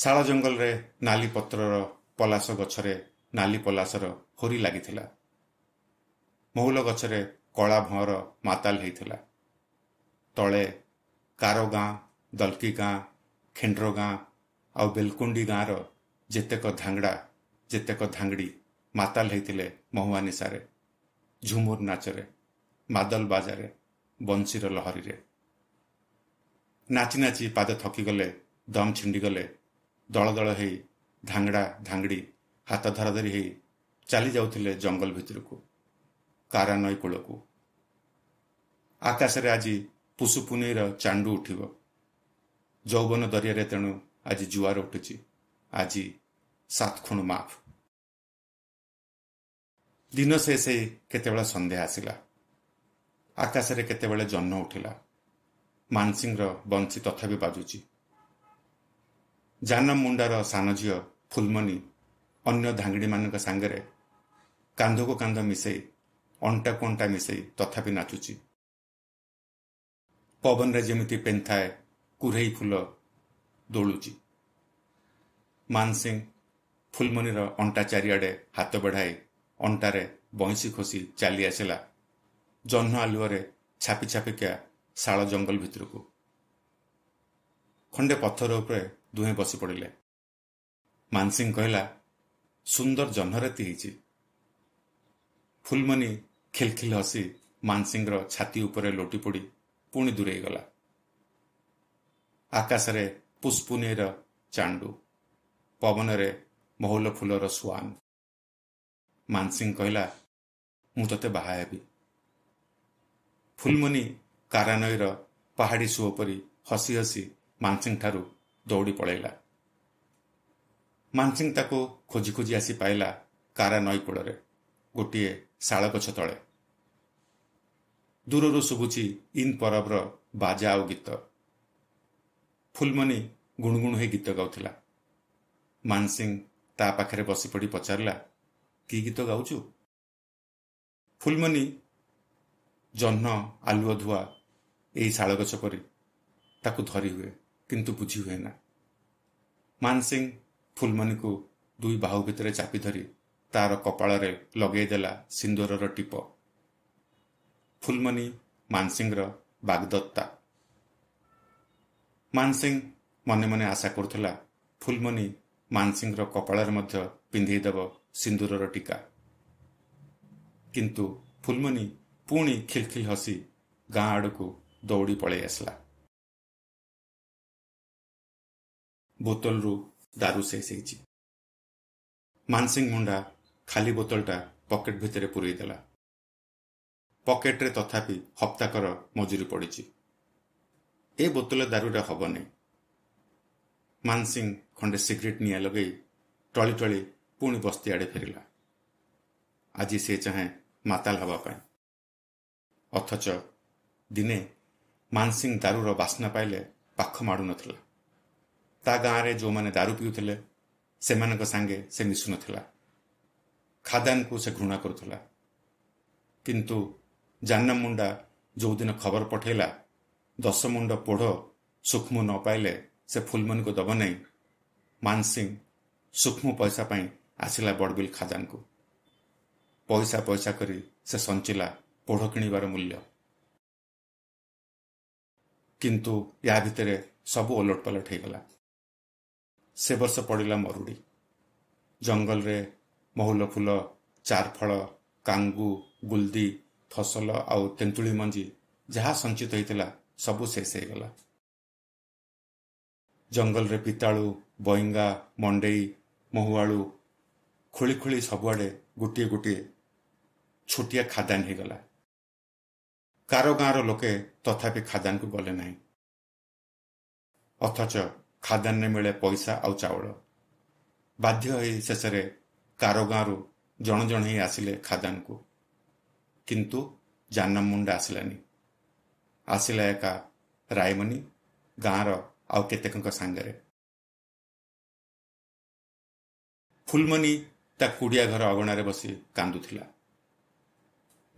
ଶାଳ ଜଙ୍ଗଲରେ ନାଲି ପତ୍ରର ପଲାଶ ଗଛରେ ନାଲି ପଲାଶର ହୋରି ଲାଗିଥିଲା ମହୁଲ ଗଛରେ କଳା ଭୂଅଁର ମାତାଲ ହୋଇଥିଲା ତଳେ କାର ଗାଁ ଦଲକି ଗାଁ ଖେଣ୍ଡ୍ର ଗାଁ ଆଉ ବେଲକୁଣ୍ଡି ଗାଁର ଯେତେକ ଧାଙ୍ଗଡ଼ା ଯେତେକ ଧାଙ୍ଗଡ଼ି ମାତାଲ ହୋଇଥିଲେ ମହୁଆ ନିଶାରେ ଝୁମୁର ନାଚରେ ମାଦଲ ବାଜାରେ ବଂଶୀର ଲହରୀରେ ନାଚି ନାଚି ପାଦ ଥକିଗଲେ ଦମ୍ ଛିଣ୍ଡିଗଲେ ଦଳ ଦଳ ହୋଇ ଧାଙ୍ଗଡ଼ା ଧାଙ୍ଗଡ଼ି ହାତ ଧରାଧରି ହୋଇ ଚାଲିଯାଉଥିଲେ ଜଙ୍ଗଲ ଭିତରକୁ କାରା ନଈ କୂଳକୁ ଆକାଶରେ ଆଜି ପୁଷୁପୁନିର ଚାଣ୍ଡୁ ଉଠିବ ଯୌବନ ଦରିଆରେ ତେଣୁ ଆଜି ଜୁଆର ଉଠୁଛି ଆଜି ସାତ ସାତଖୁଣୁ ମାଫ ଦିନ ସେ ସେଇ କେତେବେଳେ ସନ୍ଧ୍ୟା ଆସିଲା ଆକାଶରେ କେତେବେଳେ ଜହ୍ନ ଉଠିଲା ମାନସିଂର ବଂଶୀ ତଥାପି ବାଜୁଛି ଜାନମ ମୁଣ୍ଡାର ସାନ ଝିଅ ଫୁଲମନି ଅନ୍ୟ ଧାଙ୍ଗିଡ଼ିମାନଙ୍କ ସାଙ୍ଗରେ କାନ୍ଧକୁ କାନ୍ଧ ମିଶାଇ ଅଣ୍ଟାକୁ ଅଣ୍ଟା ମିଶାଇ ତଥାପି ନାଚୁଛି ପବନରେ ଯେମିତି ପେନ୍ଥାଏ କୁରେଇ ଫୁଲ ଦୋଳୁଛି ମାନସିଂ ଫୁଲମଣିର ଅଣ୍ଟା ଚାରିଆଡ଼େ ହାତ ବଢ଼ାଇ ଅଣ୍ଟାରେ ବଇଁଶି ଖସି ଚାଲି ଆସିଲା ଜହ୍ନ ଆଲୁଅରେ ଛାପି ଛାପିକା ଶାଳ ଜଙ୍ଗଲ ଭିତରକୁ ଖଣ୍ଡେ ପଥର ଉପରେ ଦୁହେଁ ବସି ପଡ଼ିଲେ ମାନସିଂ କହିଲା ସୁନ୍ଦର ଜହ୍ନରାତି ହେଇଛି ଫୁଲମଣି ଖିଲଖିଲ ହସି ମାନସିଂର ଛାତି ଉପରେ ଲୋଟି ପଡ଼ି ପୁଣି ଦୂରେଇଗଲା ଆକାଶରେ ପୁଷ୍ପୁନିର ଚାଣ୍ଡୁ ପବନରେ ମହୁଲ ଫୁଲର ସୁଆନ ମାନସିଂ କହିଲା ମୁଁ ତୋତେ ବାହା ହେବି ଫୁଲମୁନି କାରାନଈର ପାହାଡ଼ି ସୁଅ ପରି ହସି ହସି ମାନସିଂ ଠାରୁ ଦୌଡ଼ି ପଳାଇଲା ମାନସିଂ ତାକୁ ଖୋଜି ଖୋଜି ଆସି ପାଇଲା କାରା ନଈ କୂଳରେ ଗୋଟିଏ ଶାଳ ଗଛ ତଳେ ଦୂରରୁ ଶୁଭୁଛି ଇନ୍ ପରବର ବାଜା ଆଉ ଗୀତ ଫୁଲମଣି ଗୁଣୁଗୁଣୁ ହୋଇ ଗୀତ ଗାଉଥିଲା ମାନସିଂ ତା ପାଖରେ ବସି ପଡ଼ି ପଚାରିଲା କି ଗୀତ ଗାଉଛୁ ଫୁଲମଣି ଜହ୍ନ ଆଲୁଅ ଧୁଆ ଏହି ଶାଳଗଛ ପରି ତାକୁ ଧରି ହୁଏ କିନ୍ତୁ ବୁଝି ହୁଏ ନା ମାନସିଂ ଫୁଲମନିକୁ ଦୁଇ ବାହୁ ଭିତରେ ଚାପି ଧରି ତାର କପାଳରେ ଦେଲା ସିନ୍ଦୁରର ଟିପ ଫୁଲମଣି ମାନସିଂର ବାଗଦତ୍ତା ମାନସିଂ ମନେ ମନେ ଆଶା କରୁଥିଲା ଫୁଲମନି ମାନସିଂର କପାଳରେ ମଧ୍ୟ ପିନ୍ଧେଇଦେବ ସିନ୍ଦୁରର ଟୀକା କିନ୍ତୁ ଫୁଲମଣି ପୁଣି ଖିଲଖିଲ ହସି ଗାଁ ଆଡ଼କୁ ଦୌଡ଼ି ପଳାଇ ଆସିଲା ବୋତଲରୁ ଦାରୁ ସେଇଛି ମାନସିଂ ମୁଣ୍ଡା ଖାଲି ବୋତଲଟା ପକେଟ୍ ଭିତରେ ଦେଲା ପକେଟରେ ତଥାପି ହପ୍ତାକର ମଜୁରି ପଡ଼ିଛି ଏ ବୋତଲ ଦାରୁଟା ହେବନି ମାନସିଂ ଖଣ୍ଡେ ସିଗରେଟ୍ ନିଆଁ ଲଗାଇ ଟଳି ଟଳି ପୁଣି ବସ୍ତି ଆଡ଼େ ଫେରିଲା ଆଜି ସେ ଚାହେଁ ମାତାଲ ହେବା ପାଇଁ ଅଥଚ ଦିନେ ମାନସିଂ ଦାରୁର ବାସ୍ନା ପାଇଲେ ପାଖ ମାଡ଼ୁନଥିଲା ତା ଗାଁରେ ଯେଉଁମାନେ ଦାରୁ ପିଉଥିଲେ ସେମାନଙ୍କ ସାଙ୍ଗେ ସେ ମିଶୁନଥିଲା ଖାଦାନକୁ ସେ ଘୃଣା କରୁଥିଲା କିନ୍ତୁ ମୁଣ୍ଡା ଯେଉଁଦିନ ଖବର ପଠାଇଲା ଦଶମୁଣ୍ଡ ପୋଢ଼ ସୂକ୍ଷ୍ମୁ ନ ପାଇଲେ ସେ ଫୁଲମନିକୁ ଦେବ ନାହିଁ ମାନସିଂ ସୂକ୍ଷ୍ମୁ ପଇସା ପାଇଁ ଆସିଲା ବଡ଼ବିଲ୍ ଖାଜାଙ୍କୁ ପଇସା ପଇସା କରି ସେ ସଞ୍ଚିଲା ପୋଢ଼ କିଣିବାର ମୂଲ୍ୟ କିନ୍ତୁ ଏହା ଭିତରେ ସବୁ ଓଲଟ ପାଲଟ ହୋଇଗଲା ସେ ବର୍ଷ ପଡ଼ିଲା ମରୁଡ଼ି ଜଙ୍ଗଲରେ ମହୁଲ ଫୁଲ ଚାରଫଳ କାଙ୍ଗୁ ଗୁଲଦି ଫସଲ ଆଉ ତେନ୍ତୁଳି ମଞ୍ଜି ଯାହା ସଞ୍ଚିତ ହୋଇଥିଲା ସବୁ ଶେଷ ହୋଇଗଲା ଜଙ୍ଗଲରେ ପିତାଳୁ ବଇଙ୍ଗା ମଣ୍ଡେଇ ମହୁଆଳୁ ଖୋଳି ଖୋଳି ସବୁଆଡ଼େ ଗୋଟିଏ ଗୋଟିଏ ଛୋଟିଆ ଖାଦାନ ହୋଇଗଲା କାର ଗାଁର ଲୋକେ ତଥାପି ଖାଦାନକୁ ଗଲେ ନାହିଁ ଅଥଚ ଖାଦାନରେ ମିଳେ ପଇସା ଆଉ ଚାଉଳ ବାଧ୍ୟ ହୋଇ ଶେଷରେ କାର ଗାଁରୁ ଜଣ ଜଣ ହିଁ ଆସିଲେ ଖାଦାନକୁ କିନ୍ତୁ ଜାନମୁଣ୍ଡା ଆସିଲାନି ଆସିଲା ଏକା ରାଇମଣି ଗାଁର ଆଉ କେତେକଙ୍କ ସାଙ୍ଗରେ ଫୁଲମଣି ତା କୁଡ଼ିଆ ଘର ଅଗଣାରେ ବସି କାନ୍ଦୁଥିଲା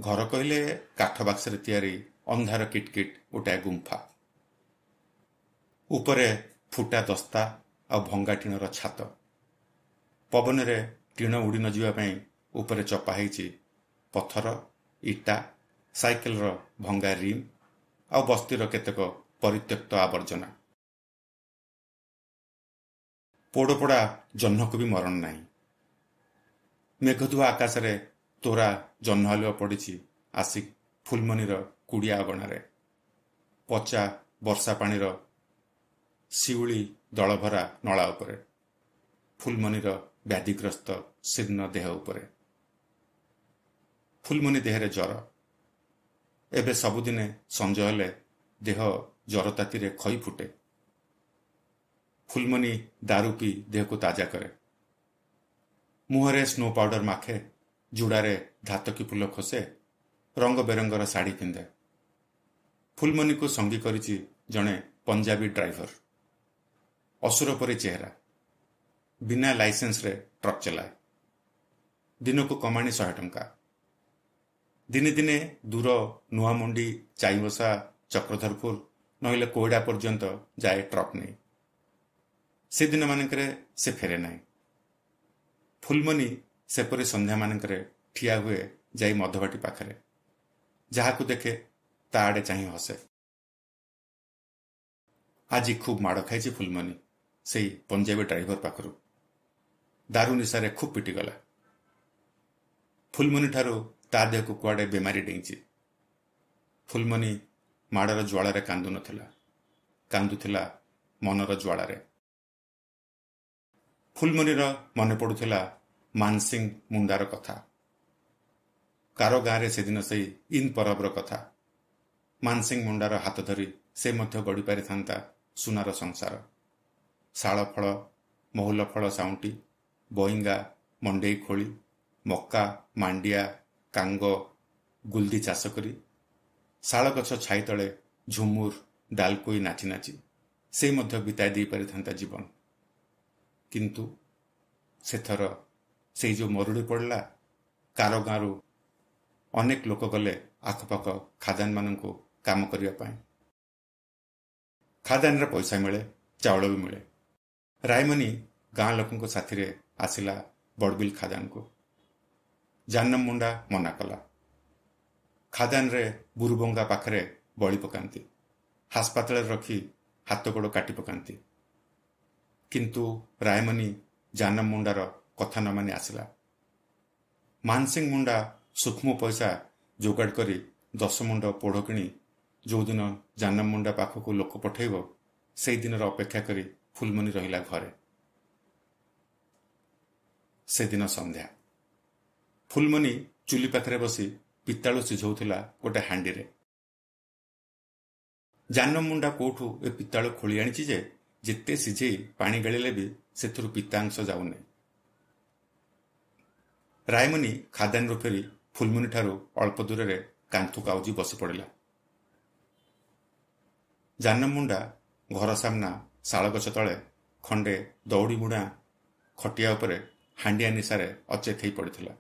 ଘର କହିଲେ କାଠ ବାକ୍ସରେ ତିଆରି ଅନ୍ଧାର କିଟ୍ କିଟ୍ ଗୋଟାଏ ଗୁମ୍ଫା ଉପରେ ଫୁଟା ଦସ୍ତା ଆଉ ଭଙ୍ଗା ଟିଣର ଛାତ ପବନରେ ଟିଣ ଉଡ଼ି ନଯିବା ପାଇଁ ଉପରେ ଚପା ହେଇଛି ପଥର ଇଟା ସାଇକେଲର ଭଙ୍ଗା ରିମ୍ ଆଉ ବସ୍ତିର କେତେକ ପରିତ୍ୟକ୍ତ ଆବର୍ଜନା ପୋଡ଼ପୋଡ଼ା ଜହ୍ନକୁ ବି ମରଣ ନାହିଁ ମେଘଧୁଆ ଆକାଶରେ ତୋରା ଜହ୍ନ ଜହ୍ନଆଲୁଆ ପଡ଼ିଛି ଆସି ଫୁଲମନିର କୁଡ଼ିଆ ଅଗଣାରେ ପଚା ବର୍ଷା ପାଣିର ଶିଉଳି ଦଳଭରା ନଳା ଉପରେ ଫୁଲମନିର ବ୍ୟାଧିଗ୍ରସ୍ତ ଶୀର୍ଣ୍ଣ ଦେହ ଉପରେ ଫୁଲମୁନି ଦେହରେ ଜ୍ୱର ଏବେ ସବୁଦିନେ ସଞ୍ଜ ହେଲେ ଦେହ ଜ୍ୱର ତାତିରେ ଖଇ ଫୁଟେ ଫୁଲମୁନି ଦାରୁ ପିଇ ଦେହକୁ ତାଜା କରେ ମୁହଁରେ ସ୍ନୋ ପାଉଡର ମାଖେ ଯୁଡ଼ାରେ ଧାତକି ଫୁଲ ଖୋସେ ରଙ୍ଗ ବେରଙ୍ଗର ଶାଢ଼ୀ ପିନ୍ଧେ ଫୁଲମୁନିକୁ ସଙ୍ଗୀ କରିଛି ଜଣେ ପଞ୍ଜାବୀ ଡ୍ରାଇଭର ଅସୁର ପରି ଚେହେରା ବିନା ଲାଇସେନ୍ସରେ ଟ୍ରକ୍ ଚଲାଏ ଦିନକୁ କମାଣି ଶହେ ଟଙ୍କା ଦିନେ ଦିନେ ଦୂର ନୂଆମୁଣ୍ଡି ଚାଇବସା ଚକ୍ରଧରପୁର ନହେଲେ କୋଇଡ଼ା ପର୍ଯ୍ୟନ୍ତ ଯାଏ ଟ୍ରକ୍ ନେଇ ସେଦିନମାନଙ୍କରେ ସେ ଫେରେ ନାହିଁ ଫୁଲମନି ସେପରି ସନ୍ଧ୍ୟାମାନଙ୍କରେ ଠିଆ ହୁଏ ଯାଇ ମଧବାଟି ପାଖରେ ଯାହାକୁ ଦେଖେ ତା ଆଡ଼େ ଚାହିଁ ହସେ ଆଜି ଖୁବ୍ ମାଡ଼ ଖାଇଛି ଫୁଲମନି ସେଇ ପଞ୍ଜାବୀ ଡ୍ରାଇଭର ପାଖରୁ ଦାରୁ ନିଶାରେ ଖୁବ୍ ପିଟିଗଲା ଫୁଲମନିଠାରୁ ତା ଦେହକୁ କୁଆଡ଼େ ବେମାରୀ ଡେଇଁଛି ଫୁଲମଣି ମାଡ଼ର ଜ୍ୱାଳାରେ କାନ୍ଦୁନଥିଲା କାନ୍ଦୁଥିଲା ମନର ଜ୍ୱାଳାରେ ଫୁଲମନିର ମନେ ପଡ଼ୁଥିଲା ମାନସିଂ ମୁଣ୍ଡାର କଥା କାର ଗାଁରେ ସେଦିନ ସେଇ ଇନ୍ ପରବର କଥା ମାନସିଂ ମୁଣ୍ଡାର ହାତ ଧରି ସେ ମଧ୍ୟ ଗଢ଼ିପାରିଥାନ୍ତା ସୁନାର ସଂସାର ଶାଳ ଫଳ ମହୁଲ ଫଳ ସାଉଁଟି ବଇଙ୍ଗା ମଣ୍ଡେଇ ଖୋଳି ମକା ମାଣ୍ଡିଆ କାଙ୍ଗ ଗୁଲ୍ଦି ଚାଷ କରି ଶାଳ ଗଛ ଛାଇ ତଳେ ଝୁମୁର ଡାଲକୋଇ ନାଚି ନାଚି ସେ ମଧ୍ୟ ବିତାଇ ଦେଇପାରିଥାନ୍ତା ଜୀବନ କିନ୍ତୁ ସେଥର ସେଇ ଯେଉଁ ମରୁଡ଼ି ପଡ଼ିଲା କାର ଗାଁରୁ ଅନେକ ଲୋକ ଗଲେ ଆଖପାଖ ଖାଦାନମାନଙ୍କୁ କାମ କରିବା ପାଇଁ ଖାଦାନରେ ପଇସା ମିଳେ ଚାଉଳ ବି ମିଳେ ରାଇମନି ଗାଁ ଲୋକଙ୍କ ସାଥିରେ ଆସିଲା ବଡ଼ବିଲ୍ ଖାଦାନକୁ ଜାନମ ମୁଣ୍ଡା ମନା କଲା ଖାଦାନରେ ବୁରୁବଙ୍ଗା ପାଖରେ ବଳି ପକାନ୍ତି ହାସ୍ପାତାଳରେ ରଖି ହାତ ଗୋଡ଼ କାଟି ପକାନ୍ତି କିନ୍ତୁ ରାୟମନି ଜାହ୍ନମ ମୁଣ୍ଡାର କଥା ନ ମାନି ଆସିଲା ମାନସିଂ ମୁଣ୍ଡା ସୂକ୍ଷ୍ମ ପଇସା ଯୋଗାଡ଼ କରି ଦଶ ମୁଣ୍ଡ ପୋଢ଼ କିଣି ଯେଉଁଦିନ ଜାହ୍ନମ ମୁଣ୍ଡା ପାଖକୁ ଲୋକ ପଠାଇବ ସେହିଦିନର ଅପେକ୍ଷା କରି ଫୁଲମଣି ରହିଲା ଘରେ ସେଦିନ ସନ୍ଧ୍ୟା ଫୁଲମଣି ଚୁଲି ପାଖରେ ବସି ପିତାଳୁ ସିଝଉଥିଲା ଗୋଟିଏ ହାଣ୍ଡିରେ ଜାନ ମୁଣ୍ଡା କେଉଁଠୁ ଏ ପିତାଳୁ ଖୋଳି ଆଣିଛି ଯେ ଯେତେ ସିଝେଇ ପାଣି ଗାଳିଲେ ବି ସେଥିରୁ ପିତାଂଶ ଯାଉନି ରାୟମନି ଖାଦାନରୁ ଫେରି ଫୁଲମୁନିଠାରୁ ଅଳ୍ପ ଦୂରରେ କାନ୍ଥୁ କାଉଜି ବସି ବସିପଡ଼ିଲା ଜାନମୁଣ୍ଡା ଘର ସାମ୍ନା ଶାଳଗଛ ତଳେ ଖଣ୍ଡେ ଦଉଡ଼ି ବୁଣା ଖଟିଆ ଉପରେ ହାଣ୍ଡିଆ ନିଶାରେ ଅଚେତ ହୋଇ ପଡ଼ିଥିଲା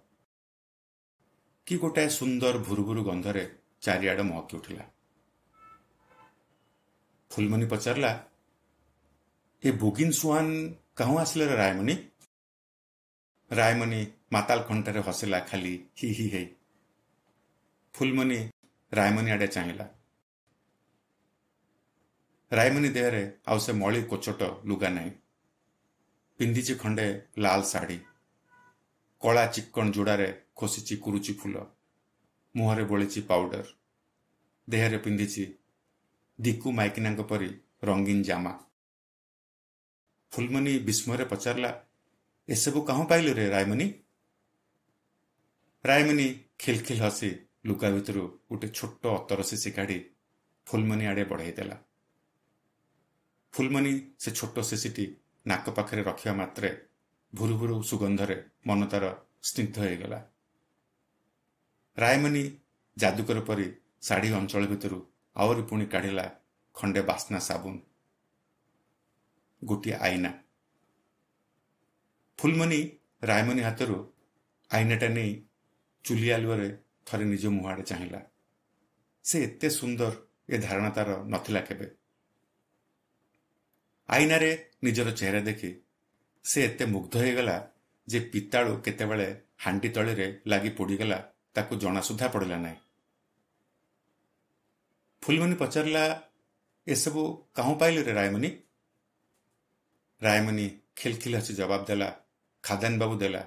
କି ଗୋଟାଏ ସୁନ୍ଦର ଭୁରୁଭୁରୁ ଗନ୍ଧରେ ଚାରିଆଡ଼ ମହକି ଉଠିଲା ଫୁଲମଣି ପଚାରିଲା ଏ ବୁଗିନ୍ ସୁହାନ କାହୁଁ ଆସିଲେ ରାୟମଣି ରାୟମଣି ମାତାଲ ଖଣ୍ଡାରେ ହସିଲା ଖାଲି ହି ହି ହେଇ ଫୁଲମଣି ରାୟମଣି ଆଡ଼େ ଚାହିଁଲା ରାୟମଣି ଦେହରେ ଆଉ ସେ ମଳି କୋଚଟ ଲୁଗା ନାହିଁ ପିନ୍ଧିଛି ଖଣ୍ଡେ ଲାଲ ଶାଢ଼ୀ କଳା ଚିକ୍କଣ ଯୋଡ଼ାରେ ଖସିଛି କୁରୁଚି ଫୁଲ ମୁହଁରେ ବଳିଛି ପାଉଡର ଦେହରେ ପିନ୍ଧିଛି ଦିକୁ ମାଇକିନାଙ୍କ ପରି ରଙ୍ଗୀନ ଜାମା ଫୁଲମଣି ବିସ୍ମୟରେ ପଚାରିଲା ଏସବୁ କାହୁଁ ପାଇଲୁ ରେ ରାୟମଣି ରାୟମନି ଖିଲଖିଲ ହସି ଲୁଗା ଭିତରୁ ଗୋଟିଏ ଛୋଟ ଅତର ଅତରସି କାଢ଼ି ଫୁଲମଣି ଆଡ଼େ ବଢ଼େଇ ଦେଲା ଫୁଲମଣି ସେ ଛୋଟ ଶିଶିଟି ନାକ ପାଖରେ ରଖିବା ମାତ୍ରେ ଭୁରୁ ଭୁରୁ ସୁଗନ୍ଧରେ ମନ ତାର ସ୍ନିଗ୍ଧ ହୋଇଗଲା ରାୟମଣି ଯାଦୁକର ପରି ଶାଢ଼ୀ ଅଞ୍ଚଳ ଭିତରୁ ଆହୁରି ପୁଣି କାଢ଼ିଲା ଖଣ୍ଡେ ବାସ୍ନା ସାବୁନ ଗୋଟିଏ ଆଇନା ଫୁଲମନି ରାୟମଣି ହାତରୁ ଆଇନାଟା ନେଇ ଚୁଲି ଆଲୁଅରେ ଥରେ ନିଜ ମୁହଁ ଆଡ଼େ ଚାହିଁଲା ସେ ଏତେ ସୁନ୍ଦର ଏ ଧାରଣା ତାର ନଥିଲା କେବେ ଆଇନାରେ ନିଜର ଚେହେରା ଦେଖି ସେ ଏତେ ମୁଗ୍ଧ ହୋଇଗଲା ଯେ ପିତାଳୁ କେତେବେଳେ ହାଣ୍ଡି ତଳିରେ ଲାଗି ପୋଡ଼ିଗଲା ତାକୁ ଜଣାସୁଦ୍ଧା ପଡ଼ିଲା ନାହିଁ ଫୁଲମଣି ପଚାରିଲା ଏସବୁ କାହୁଁ ପାଇଲେ ରେ ରାୟମଣି ରାୟମଣି ଖିଲଖିଲ ଅଛି ଜବାବ ଦେଲା ଖାଦାନ ବାବୁ ଦେଲା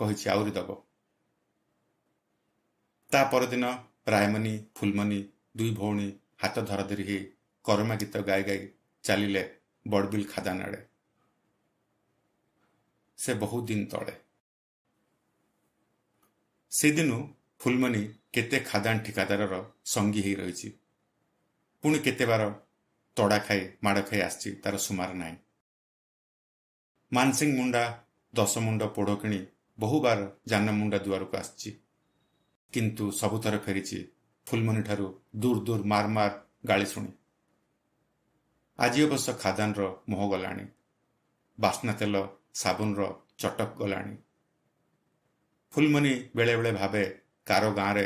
କହିଛି ଆହୁରି ଦେବ ତା ପରଦିନ ରାୟମଣି ଫୁଲମଣି ଦୁଇ ଭଉଣୀ ହାତ ଧରାଧରି ହେଇ କରମା ଗୀତ ଗାଇ ଗାଇ ଚାଲିଲେ ବଡ଼ବିଲ୍ ଖାଦାନ ଆଡ଼େ ସେ ବହୁତ ଦିନ ତଳେ ସେଦିନୁ ଫୁଲମଣି କେତେ ଖାଦାନ ଠିକାଦାରର ସଙ୍ଗୀ ହୋଇ ରହିଛି ପୁଣି କେତେବାର ତଡ଼ା ଖାଇ ମାଡ଼ ଖାଇ ଆସିଛି ତାର ସୁମାର ନାହିଁ ମାନସିଂ ମୁଣ୍ଡା ଦଶ ମୁଣ୍ଡ ପୋଡ଼ କିଣି ବହୁବାର ଯାନ ମୁଣ୍ଡା ଦୁଆରକୁ ଆସିଛି କିନ୍ତୁ ସବୁଥର ଫେରିଛି ଠାରୁ ଦୂର ଦୂର ମାର ମାର ଗାଳି ଶୁଣି ଆଜି ଅବଶ୍ୟ ଖାଦାନର ମୋହ ଗଲାଣି ବାସ୍ନା ତେଲ ସାବୁନର ଚଟକ ଗଲାଣି ଫୁଲମଣି ବେଳେବେଳେ ଭାବେ କାର ଗାଁରେ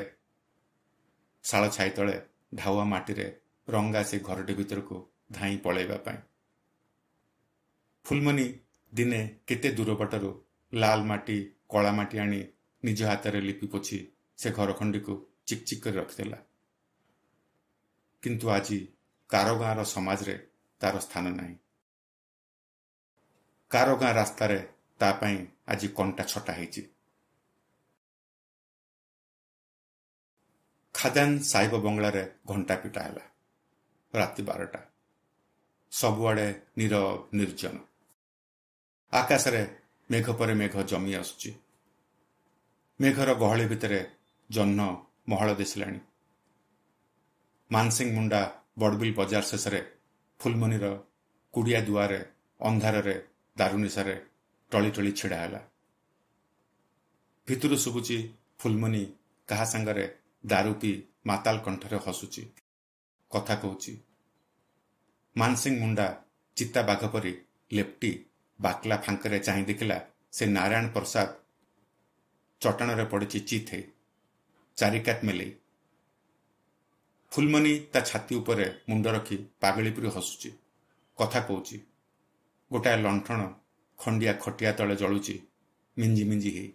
ଶାଳ ଛାଇ ତଳେ ଢାଉଆ ମାଟିରେ ରଙ୍ଗା ସେ ଘରଟି ଭିତରକୁ ଧାଇଁ ପଳେଇବା ପାଇଁ ଫୁଲମଣି ଦିନେ କେତେ ଦୂର ବାଟରୁ ଲାଲ ମାଟି କଳା ମାଟି ଆଣି ନିଜ ହାତରେ ଲିପି ପୋଛି ସେ ଘରଖଣ୍ଡିକୁ ଚିକ୍ ଚିକ୍ କରି ରଖିଥିଲା କିନ୍ତୁ ଆଜି କାର ଗାଁର ସମାଜରେ ତାର ସ୍ଥାନ ନାହିଁ କାର ଗାଁ ରାସ୍ତାରେ ତା ପାଇଁ ଆଜି କଣ୍ଟା ଛଟା ହେଇଛି ଖାଦାନ ସାହିବ ବଙ୍ଗଳାରେ ଘଣ୍ଟା ପିଟା ହେଲା ରାତି ବାରଟା ସବୁଆଡ଼େ ନିର ନିର୍ଜନ ଆକାଶରେ ମେଘ ପରେ ମେଘ ଜମି ଆସୁଛି ମେଘର ଗହଳି ଭିତରେ ଜହ୍ନ ମହଳ ଦିଶିଲାଣି ମାନସିଂ ମୁଣ୍ଡା ବଡ଼ବିଲ ବଜାର ଶେଷରେ ଫୁଲମୁନିର କୁଡ଼ିଆ ଦୁଆରେ ଅନ୍ଧାରରେ ଦାରୁନିଶାରେ ଟଳି ଟଳି ଛିଡ଼ା ହେଲା ଭିତରୁ ଶୁଭୁଛି ଫୁଲମୁନି କାହା ସାଙ୍ଗରେ ଦାରୁ ପିଇ ମାତାଲ କଣ୍ଠରେ ହସୁଛି କଥା କହୁଛି ମାନସିଂ ମୁଣ୍ଡା ଚିତା ବାଘ ପରି ଲେପ୍ଟି ବାକ୍ଲା ଫାଙ୍କରେ ଚାହିଁ ଦେଖିଲା ସେ ନାରାୟଣ ପ୍ରସାଦ ଚଟାଣରେ ପଡ଼ିଛି ଚିତ୍ ହେଇ ଚାରିକାତ ମେଲେଇ ଫୁଲମନି ତା ଛାତି ଉପରେ ମୁଣ୍ଡ ରଖି ପାଗଳିପୁରି ହସୁଛି କଥା କହୁଛି ଗୋଟାଏ ଲଣ୍ଠଣ ଖଣ୍ଡିଆ ଖଟିଆ ତଳେ ଜଳୁଛି ମିଞ୍ଜି ମିଞ୍ଜି ହେଇ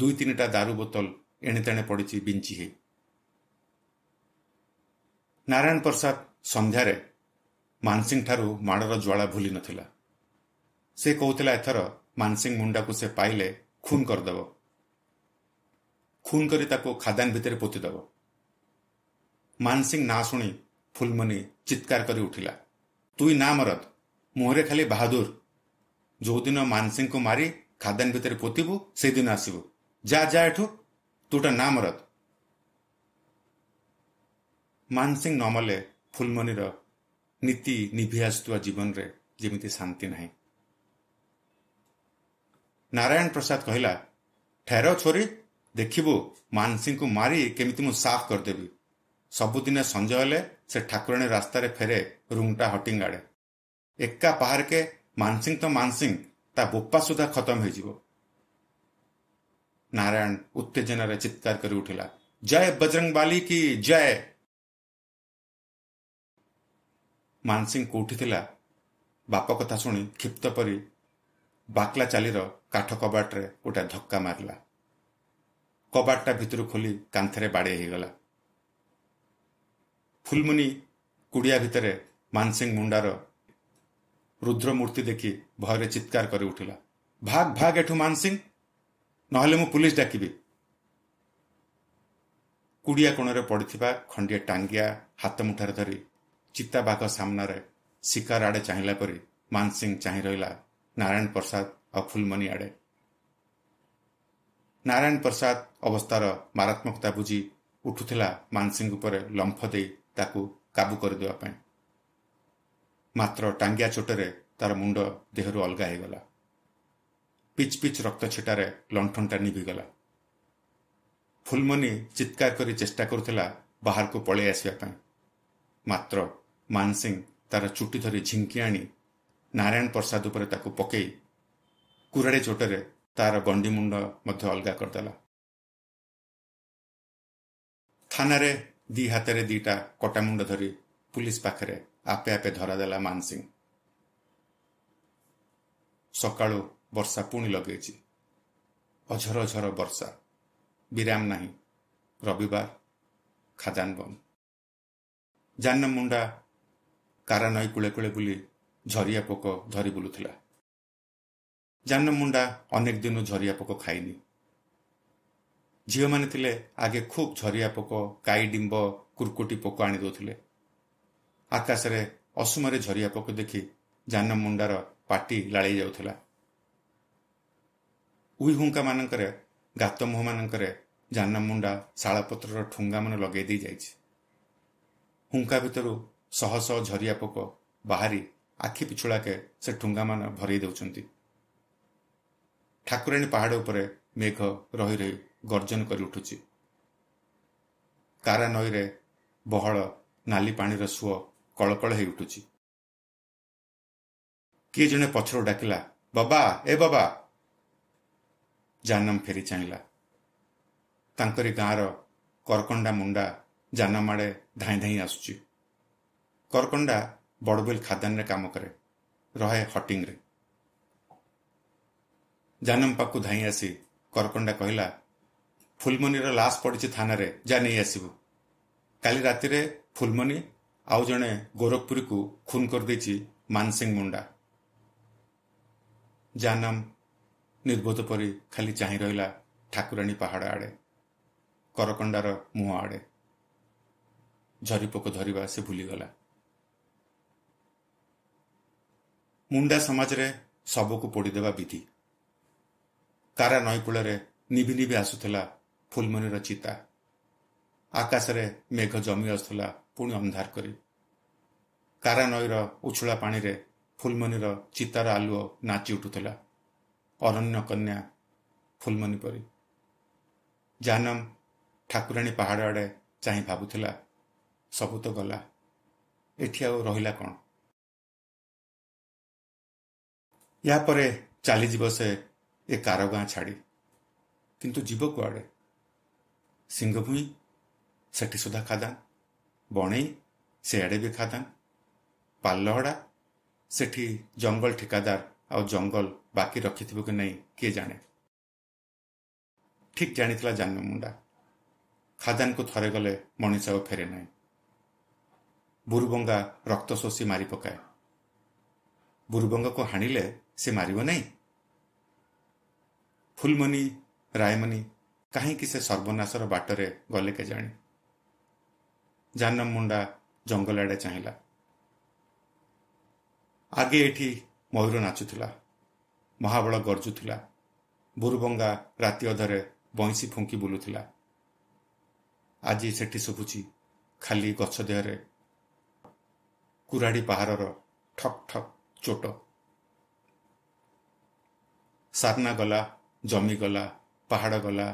ଦୁଇ ତିନିଟା ଦାରୁ ବୋତଲ ଏଣେତେଣେ ପଡ଼ିଛି ବିଞ୍ଚି ହୋଇ ନାରାୟଣ ପ୍ରସାଦ ସନ୍ଧ୍ୟାରେ ମାନସିଂ ଠାରୁ ମାଡ଼ର ଜ୍ୱାଳା ଭୁଲି ନଥିଲା ସେ କହୁଥିଲା ଏଥର ମାନସିଂ ମୁଣ୍ଡାକୁ ସେ ପାଇଲେ ଖୁନ୍ କରିଦେବ ଖୁନ୍ କରି ତାକୁ ଖାଦାନ ଭିତରେ ପୋତିଦେବ ମାନସିଂ ନା ଶୁଣି ଫୁଲମନି ଚିତ୍କାର କରି ଉଠିଲା ତୁଇ ନା ମରଦ ମୁହଁରେ ଖାଲି ବାହାଦୁର ଯେଉଁଦିନ ମାନସିଂକୁ ମାରି ଖାଦାନ ଭିତରେ ପୋତିବୁ ସେଦିନ ଆସିବୁ ଯା ଯା ଏଠୁ तुटा ना मरत ମାନସିଂ ନମଲେ ଫୁଲମନିର ନୀତି ନିଭି ଆସୁଥିବା ଜୀବନରେ ଯେମିତି ଶାନ୍ତି ନାହିଁ ନାରାୟଣ ପ୍ରସାଦ କହିଲା ଠେର ଛୋରି ଦେଖିବୁ ମାନସିଂକୁ ମାରି କେମିତି ମୁଁ ସାଫ କରିଦେବି ସବୁଦିନେ ସଞ୍ଜ ହେଲେ ସେ ଠାକୁରାଣୀ ରାସ୍ତାରେ ଫେରେ ରୁଙ୍ଗଟା ହଟିଙ୍ଗ ଆଡ଼େ ଏକା ପାହାରକେ ମାନସିଂ ତ ମାନସିଂ ତା ବୋପା ସୁଦ୍ଧା ଖତମ ହେଇଯିବ নারায়ণ উত্তেজনারে চিৎকার করে উঠিলা জয় বজরংবালী কি জয় ମାନସିଂ କୋଉଠି ଥିଲା ବାପ କଥା ଶୁଣି କ୍ଷିପ୍ତ ପରି ବାକ୍ଲା ଚାଲିର କାଠ କବାଟରେ ଗୋଟାଏ ଧକ୍କା ମାରିଲା କବାଟଟା ଭିତରୁ ଖୋଲି କାନ୍ଥରେ ବାଡ଼େଇ ହେଇଗଲା ଫୁଲମୁନି କୁଡ଼ିଆ ଭିତରେ ମାନସିଂ ମୁଣ୍ଡାର ରୁଦ୍ର ମୂର୍ତ୍ତି ଦେଖି ଭୟରେ ଚିତ୍କାର କରି ଉଠିଲା ଭାଗ ଭାଗ ଏଠୁ ମାନସିଂ ନହେଲେ ମୁଁ ପୁଲିସ ଡାକିବି କୁଡ଼ିଆ କୋଣରେ ପଡ଼ିଥିବା ଖଣ୍ଡିଏ ଟାଙ୍ଗିଆ ହାତ ମୁଠାରେ ଧରି ଚିତାବାଘ ସାମ୍ନାରେ ଶିକାର ଆଡ଼େ ଚାହିଁଲା ପରି ମାନସିଂ ଚାହିଁ ରହିଲା ନାରାୟଣ ପ୍ରସାଦ ଆଉ ଫୁଲମନି ଆଡ଼େ ନାରାୟଣ ପ୍ରସାଦ ଅବସ୍ଥାର ମାରାତ୍ମକତା ବୁଝି ଉଠୁଥିଲା ମାନସିଂ ଉପରେ ଲମ୍ଫ ଦେଇ ତାକୁ କାବୁ କରିଦେବା ପାଇଁ ମାତ୍ର ଟାଙ୍ଗିଆ ଚୋଟରେ ତାର ମୁଣ୍ଡ ଦେହରୁ ଅଲଗା ହୋଇଗଲା ପିଚ୍ ପିଚ୍ ରକ୍ତ ଛିଟାରେ ଲଣ୍ଠନଟା ନିଭିଗଲା ଫୁଲମନି ଚିତ୍କାର କରି ଚେଷ୍ଟା କରୁଥିଲା ବାହାରକୁ ପଳାଇ ଆସିବା ପାଇଁ ମାତ୍ର ମାନସିଂ ତାର ଚୁଟି ଧରି ଝିଙ୍କି ଆଣି ନାରାୟଣ ପ୍ରସାଦ ଉପରେ ତାକୁ ପକାଇ କୁରାଡ଼ି ଚୋଟରେ ତାର ଗଣ୍ଡିମୁଣ୍ଡ ମଧ୍ୟ ଅଲଗା କରିଦେଲା ଥାନାରେ ଦି ହାତରେ ଦିଟା କଟାମୁଣ୍ଡ ଧରି ପୁଲିସ ପାଖରେ ଆପେ ଆପେ ଧରାଦେଲା ମାନସିଂ ସକାଳୁ ବର୍ଷା ପୁଣି ଲଗେଇଛି ଅଝର ଅଝର ବର୍ଷା ବିରାମ ନାହିଁ ରବିବାର ଖାଦାନ ବନ୍ଦ ଜାନ ମୁଣ୍ଡା କାରା ନଈ କୁଳେ କୂଳେ ବୁଲି ଝରିଆ ପୋକ ଧରି ବୁଲୁଥିଲା ଜାନ ମୁଣ୍ଡା ଅନେକ ଦିନ ଝରିଆ ପୋକ ଖାଇନି ଝିଅମାନେ ଥିଲେ ଆଗେ ଖୁବ୍ ଝରିଆ ପୋକ କାଇ ଡିମ୍ବ କୁର୍କୁଟି ପୋକ ଆଣିଦେଉଥିଲେ ଆକାଶରେ ଅସୁମରେ ଝରିଆ ପୋକ ଦେଖି ଜାନ୍ନ ମୁଣ୍ଡାର ପାଟି ଲାଳେଇ ଯାଉଥିଲା ମାନଙ୍କରେ ଗାତ ମୁହଁ ମୁହଁମାନଙ୍କରେ ଜାନମୁଣ୍ଡା ଶାଳପତ୍ରର ଠୁଙ୍ଗା ଠୁଙ୍ଗାମାନ ଲଗାଇ ଯାଇଛି ହୁଙ୍କା ଭିତରୁ ଶହ ଶହ ଝରିଆ ପୋକ ବାହାରି ଆଖି ପିଛୁଳାକେ ସେ ଠୁଙ୍ଗାମାନ ଭରେଇ ଦେଉଛନ୍ତି ଠାକୁରାଣୀ ପାହାଡ଼ ଉପରେ ମେଘ ରହି ରହି ଗର୍ଜନ କରି ଉଠୁଛି କାରା ନଈରେ ବହଳ ନାଲି ପାଣିର ସୁଅ କଳକଳ ହେଇ ଉଠୁଛି କିଏ ଜଣେ ପଛରୁ ଡାକିଲା ବାବା ଏ ବାବା ଜାନମ ଫେରି ଚାହିଁଲା ତାଙ୍କରି ଗାଁର କରକଣ୍ଡା ମୁଣ୍ଡା ଜାନମ ଆଡ଼େ ଧାଇଁ ଧାଇଁ ଆସୁଛି କରକଣ୍ଡା ବଡ଼ବିଲ୍ ଖାଦାନରେ କାମ କରେ ରହେ ହଟିଂରେ ଜାନମ ପାଖକୁ ଧାଇଁ ଆସି କରକଣ୍ଡା କହିଲା ଫୁଲମନିର ଲାସ୍ ପଡ଼ିଛି ଥାନାରେ ଯା ନେଇ ଆସିବୁ କାଲି ରାତିରେ ଫୁଲମନି ଆଉ ଜଣେ ଗୋରଖପୁରୀକୁ ଖୁନ୍ କରିଦେଇଛି ମାନସିଂ ମୁଣ୍ଡା ଜାନମ ନିର୍ବୋଧ ପରି ଖାଲି ଚାହିଁ ରହିଲା ଠାକୁରାଣୀ ପାହାଡ଼ ଆଡ଼େ କରକଣ୍ଡାର ମୁହଁ ଆଡ଼େ ଝରିପୋକ ଧରିବା ସେ ଭୁଲିଗଲା ମୁଣ୍ଡା ସମାଜରେ ଶବକୁ ପୋଡ଼ିଦେବା ବିଧି କାରା ନଈକୂଳରେ ନିଭି ନିଭି ଆସୁଥିଲା ଫୁଲମଣିର ଚିତା ଆକାଶରେ ମେଘ ଜମି ଆସୁଥିଲା ପୁଣି ଅନ୍ଧାର କରି କାରା ନଈର ଉଛୁଳା ପାଣିରେ ଫୁଲମଣିର ଚିତାର ଆଲୁଅ ନାଚି ଉଠୁଥିଲା ଅରଣ୍ୟ କନ୍ୟା ଫୁଲମଣି ପରି ଜାହ୍ନମ ଠାକୁରାଣୀ ପାହାଡ଼ ଆଡ଼େ ଚାହିଁ ଭାବୁଥିଲା ସବୁ ତ ଗଲା ଏଠି ଆଉ ରହିଲା କ'ଣ ଏହାପରେ ଚାଲିଯିବ ସେ ଏ କାର ଗାଁ ଛାଡ଼ି କିନ୍ତୁ ଯିବ କୁଆଡ଼େ ସିଂହଭୂଇଁ ସେଠି ସୁଦ୍ଧା ଖାଦାନ ବଣେଇ ସେଆଡ଼େ ବି ଖାଦାନ ପାଲହଡ଼ା ସେଠି ଜଙ୍ଗଲ ଠିକାଦାର ଆଉ ଜଙ୍ଗଲ ବାକି ରଖିଥିବୁ କି ନାହିଁ କିଏ ଜାଣେ ଠିକ୍ ଜାଣିଥିଲା ଜାନ୍ନୁ ମୁଣ୍ଡା ଖାଦାନକୁ ଥରେ ଗଲେ ମଣିଷ ଆଉ ଫେରେ ନାହିଁ ବୁରୁବଙ୍ଗା ରକ୍ତ ଶୋଷି ମାରି ପକାଏ ବୁରୁବଙ୍ଗାକୁ ହାଣିଲେ ସେ ମାରିବ ନାହିଁ ଫୁଲମଣି ରାୟମଣି କାହିଁକି ସେ ସର୍ବନାଶର ବାଟରେ ଗଲେ କେଜାଣି ଜାନମୁଣ୍ଡା ଜଙ୍ଗଲ ଆଡ଼େ ଚାହିଁଲା ଆଗେ ଏଠି ମୟୂର ନାଚୁଥିଲା ମହାବଳ ଗର୍ଜୁଥିଲା ବୁରୁଭଙ୍ଗା ରାତି ଅଧରେ ବଇଁଶୀ ଫୁଙ୍କି ବୁଲୁଥିଲା ଆଜି ସେଠି ଶୁଭୁଛି ଖାଲି ଗଛ ଦେହରେ କୁରାଢ଼ୀ ପାହାଡ଼ର ଠକ୍ ଠକ୍ ଚୋଟ ସାରନା ଗଲା ଜମି ଗଲା ପାହାଡ଼ ଗଲା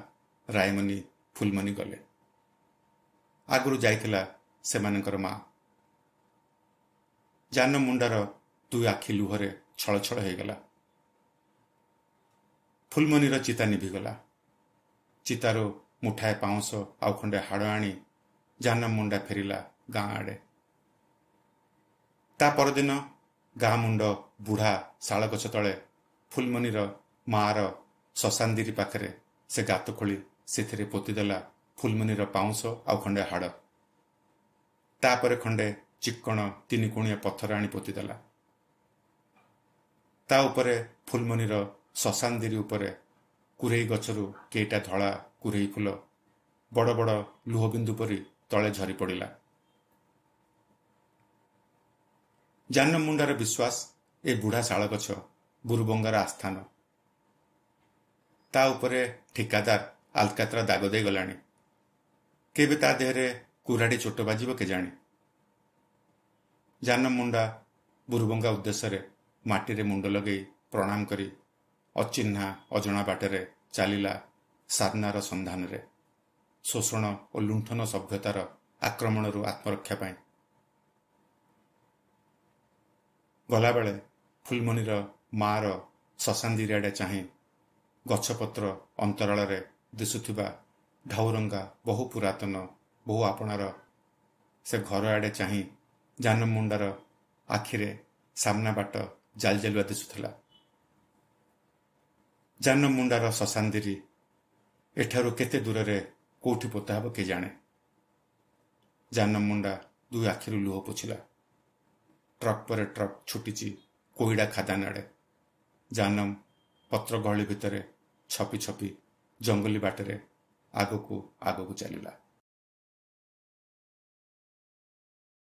ରାୟମଣି ଫୁଲମନି ଗଲେ ଆଗରୁ ଯାଇଥିଲା ସେମାନଙ୍କର ମା ଜାନ ମୁଣ୍ଡାର ଦୁଇ ଆଖି ଲୁହରେ ଛଳ ଛଳ ହୋଇଗଲା ଫୁଲମଣିର ଚିତା ନିଭିଗଲା ଚିତାରୁ ମୁଠାଏ ପାଉଁଶ ଆଉ ଖଣ୍ଡେ ହାଡ଼ ଆଣି ଜାନ ମୁଣ୍ଡା ଫେରିଲା ଗାଁ ଆଡ଼େ ତା ପରଦିନ ଗାଁ ମୁଣ୍ଡ ବୁଢ଼ା ଶାଳ ଗଛ ତଳେ ଫୁଲମନିର ମାଆର ଶଶାନ୍ଦିରି ପାଖରେ ସେ ଗାତ ଖୋଳି ସେଥିରେ ପୋତିଦେଲା ଫୁଲମନିର ପାଉଁଶ ଆଉ ଖଣ୍ଡେ ହାଡ଼ ତାପରେ ଖଣ୍ଡେ ଚିକ୍କଣ କୋଣିଆ ପଥର ଆଣି ପୋତିଦେଲା ତା ଉପରେ ଫୁଲମଣିର ଶଶାନ୍ଦିରୀ ଉପରେ କୁରେଇ ଗଛରୁ କେଇଟା ଧଳା କୁରେଇ ଫୁଲ ବଡ଼ ବଡ଼ ଲୁହବିନ୍ଦୁ ପରି ତଳେ ଝରି ପଡ଼ିଲା ଜାନ ମୁଣ୍ଡାର ବିଶ୍ୱାସ ଏ ବୁଢ଼ା ଶାଳ ଗଛ ବୁରୁବଙ୍ଗାର ଆସ୍ଥାନ ତା ଉପରେ ଠିକାଦାର ଆଲକାତ୍ରା ଦାଗ ଦେଇଗଲାଣି କେବେ ତା ଦେହରେ କୁରାଡ଼ି ଚୋଟ ବାଜିବ କେଜାଣି ଜାନ ମୁଣ୍ଡା ବୁରୁବଙ୍ଗା ଉଦ୍ଦେଶ୍ୟରେ ମାଟିରେ ମୁଣ୍ଡ ଲଗାଇ ପ୍ରଣାମ କରି ଅଚିହ୍ନା ଅଜଣା ବାଟରେ ଚାଲିଲା ସାଧନାର ସନ୍ଧାନରେ ଶୋଷଣ ଓ ଲୁଣ୍ଠନ ସଭ୍ୟତାର ଆକ୍ରମଣରୁ ଆତ୍ମରକ୍ଷା ପାଇଁ ଗଲାବେଳେ ଫୁଲମଣିର ମାଆର ଶଶାନ୍ଦିରି ଆଡ଼େ ଚାହିଁ ଗଛପତ୍ର ଅନ୍ତରାଳରେ ଦିଶୁଥିବା ଢାଉରଙ୍ଗା ବହୁ ପୁରାତନ ବହୁ ଆପଣାର ସେ ଘର ଆଡ଼େ ଚାହିଁ ଜାନମୁଣ୍ଡାର ଆଖିରେ ସାମ୍ନା ବାଟ ଜାଲିଜାଲୁଆ ଦିଶୁଥିଲା ମୁଣ୍ଡାର ଶଶାନ୍ଦିରି ଏଠାରୁ କେତେ ଦୂରରେ କେଉଁଠି ପୋତା ହେବ କେ ଜାଣେ ମୁଣ୍ଡା ଦୁଇ ଆଖିରୁ ଲୁହ ପୋଛିଲା ଟ୍ରକ୍ ପରେ ଟ୍ରକ୍ ଛୁଟିଛି କୋଇଡ଼ା ଖାଦାନ ଆଡ଼େ ଜାନମ ପତ୍ର ଗହଳି ଭିତରେ ଛପି ଛପି ଜଙ୍ଗଲୀ ବାଟରେ ଆଗକୁ ଆଗକୁ ଚାଲିଲା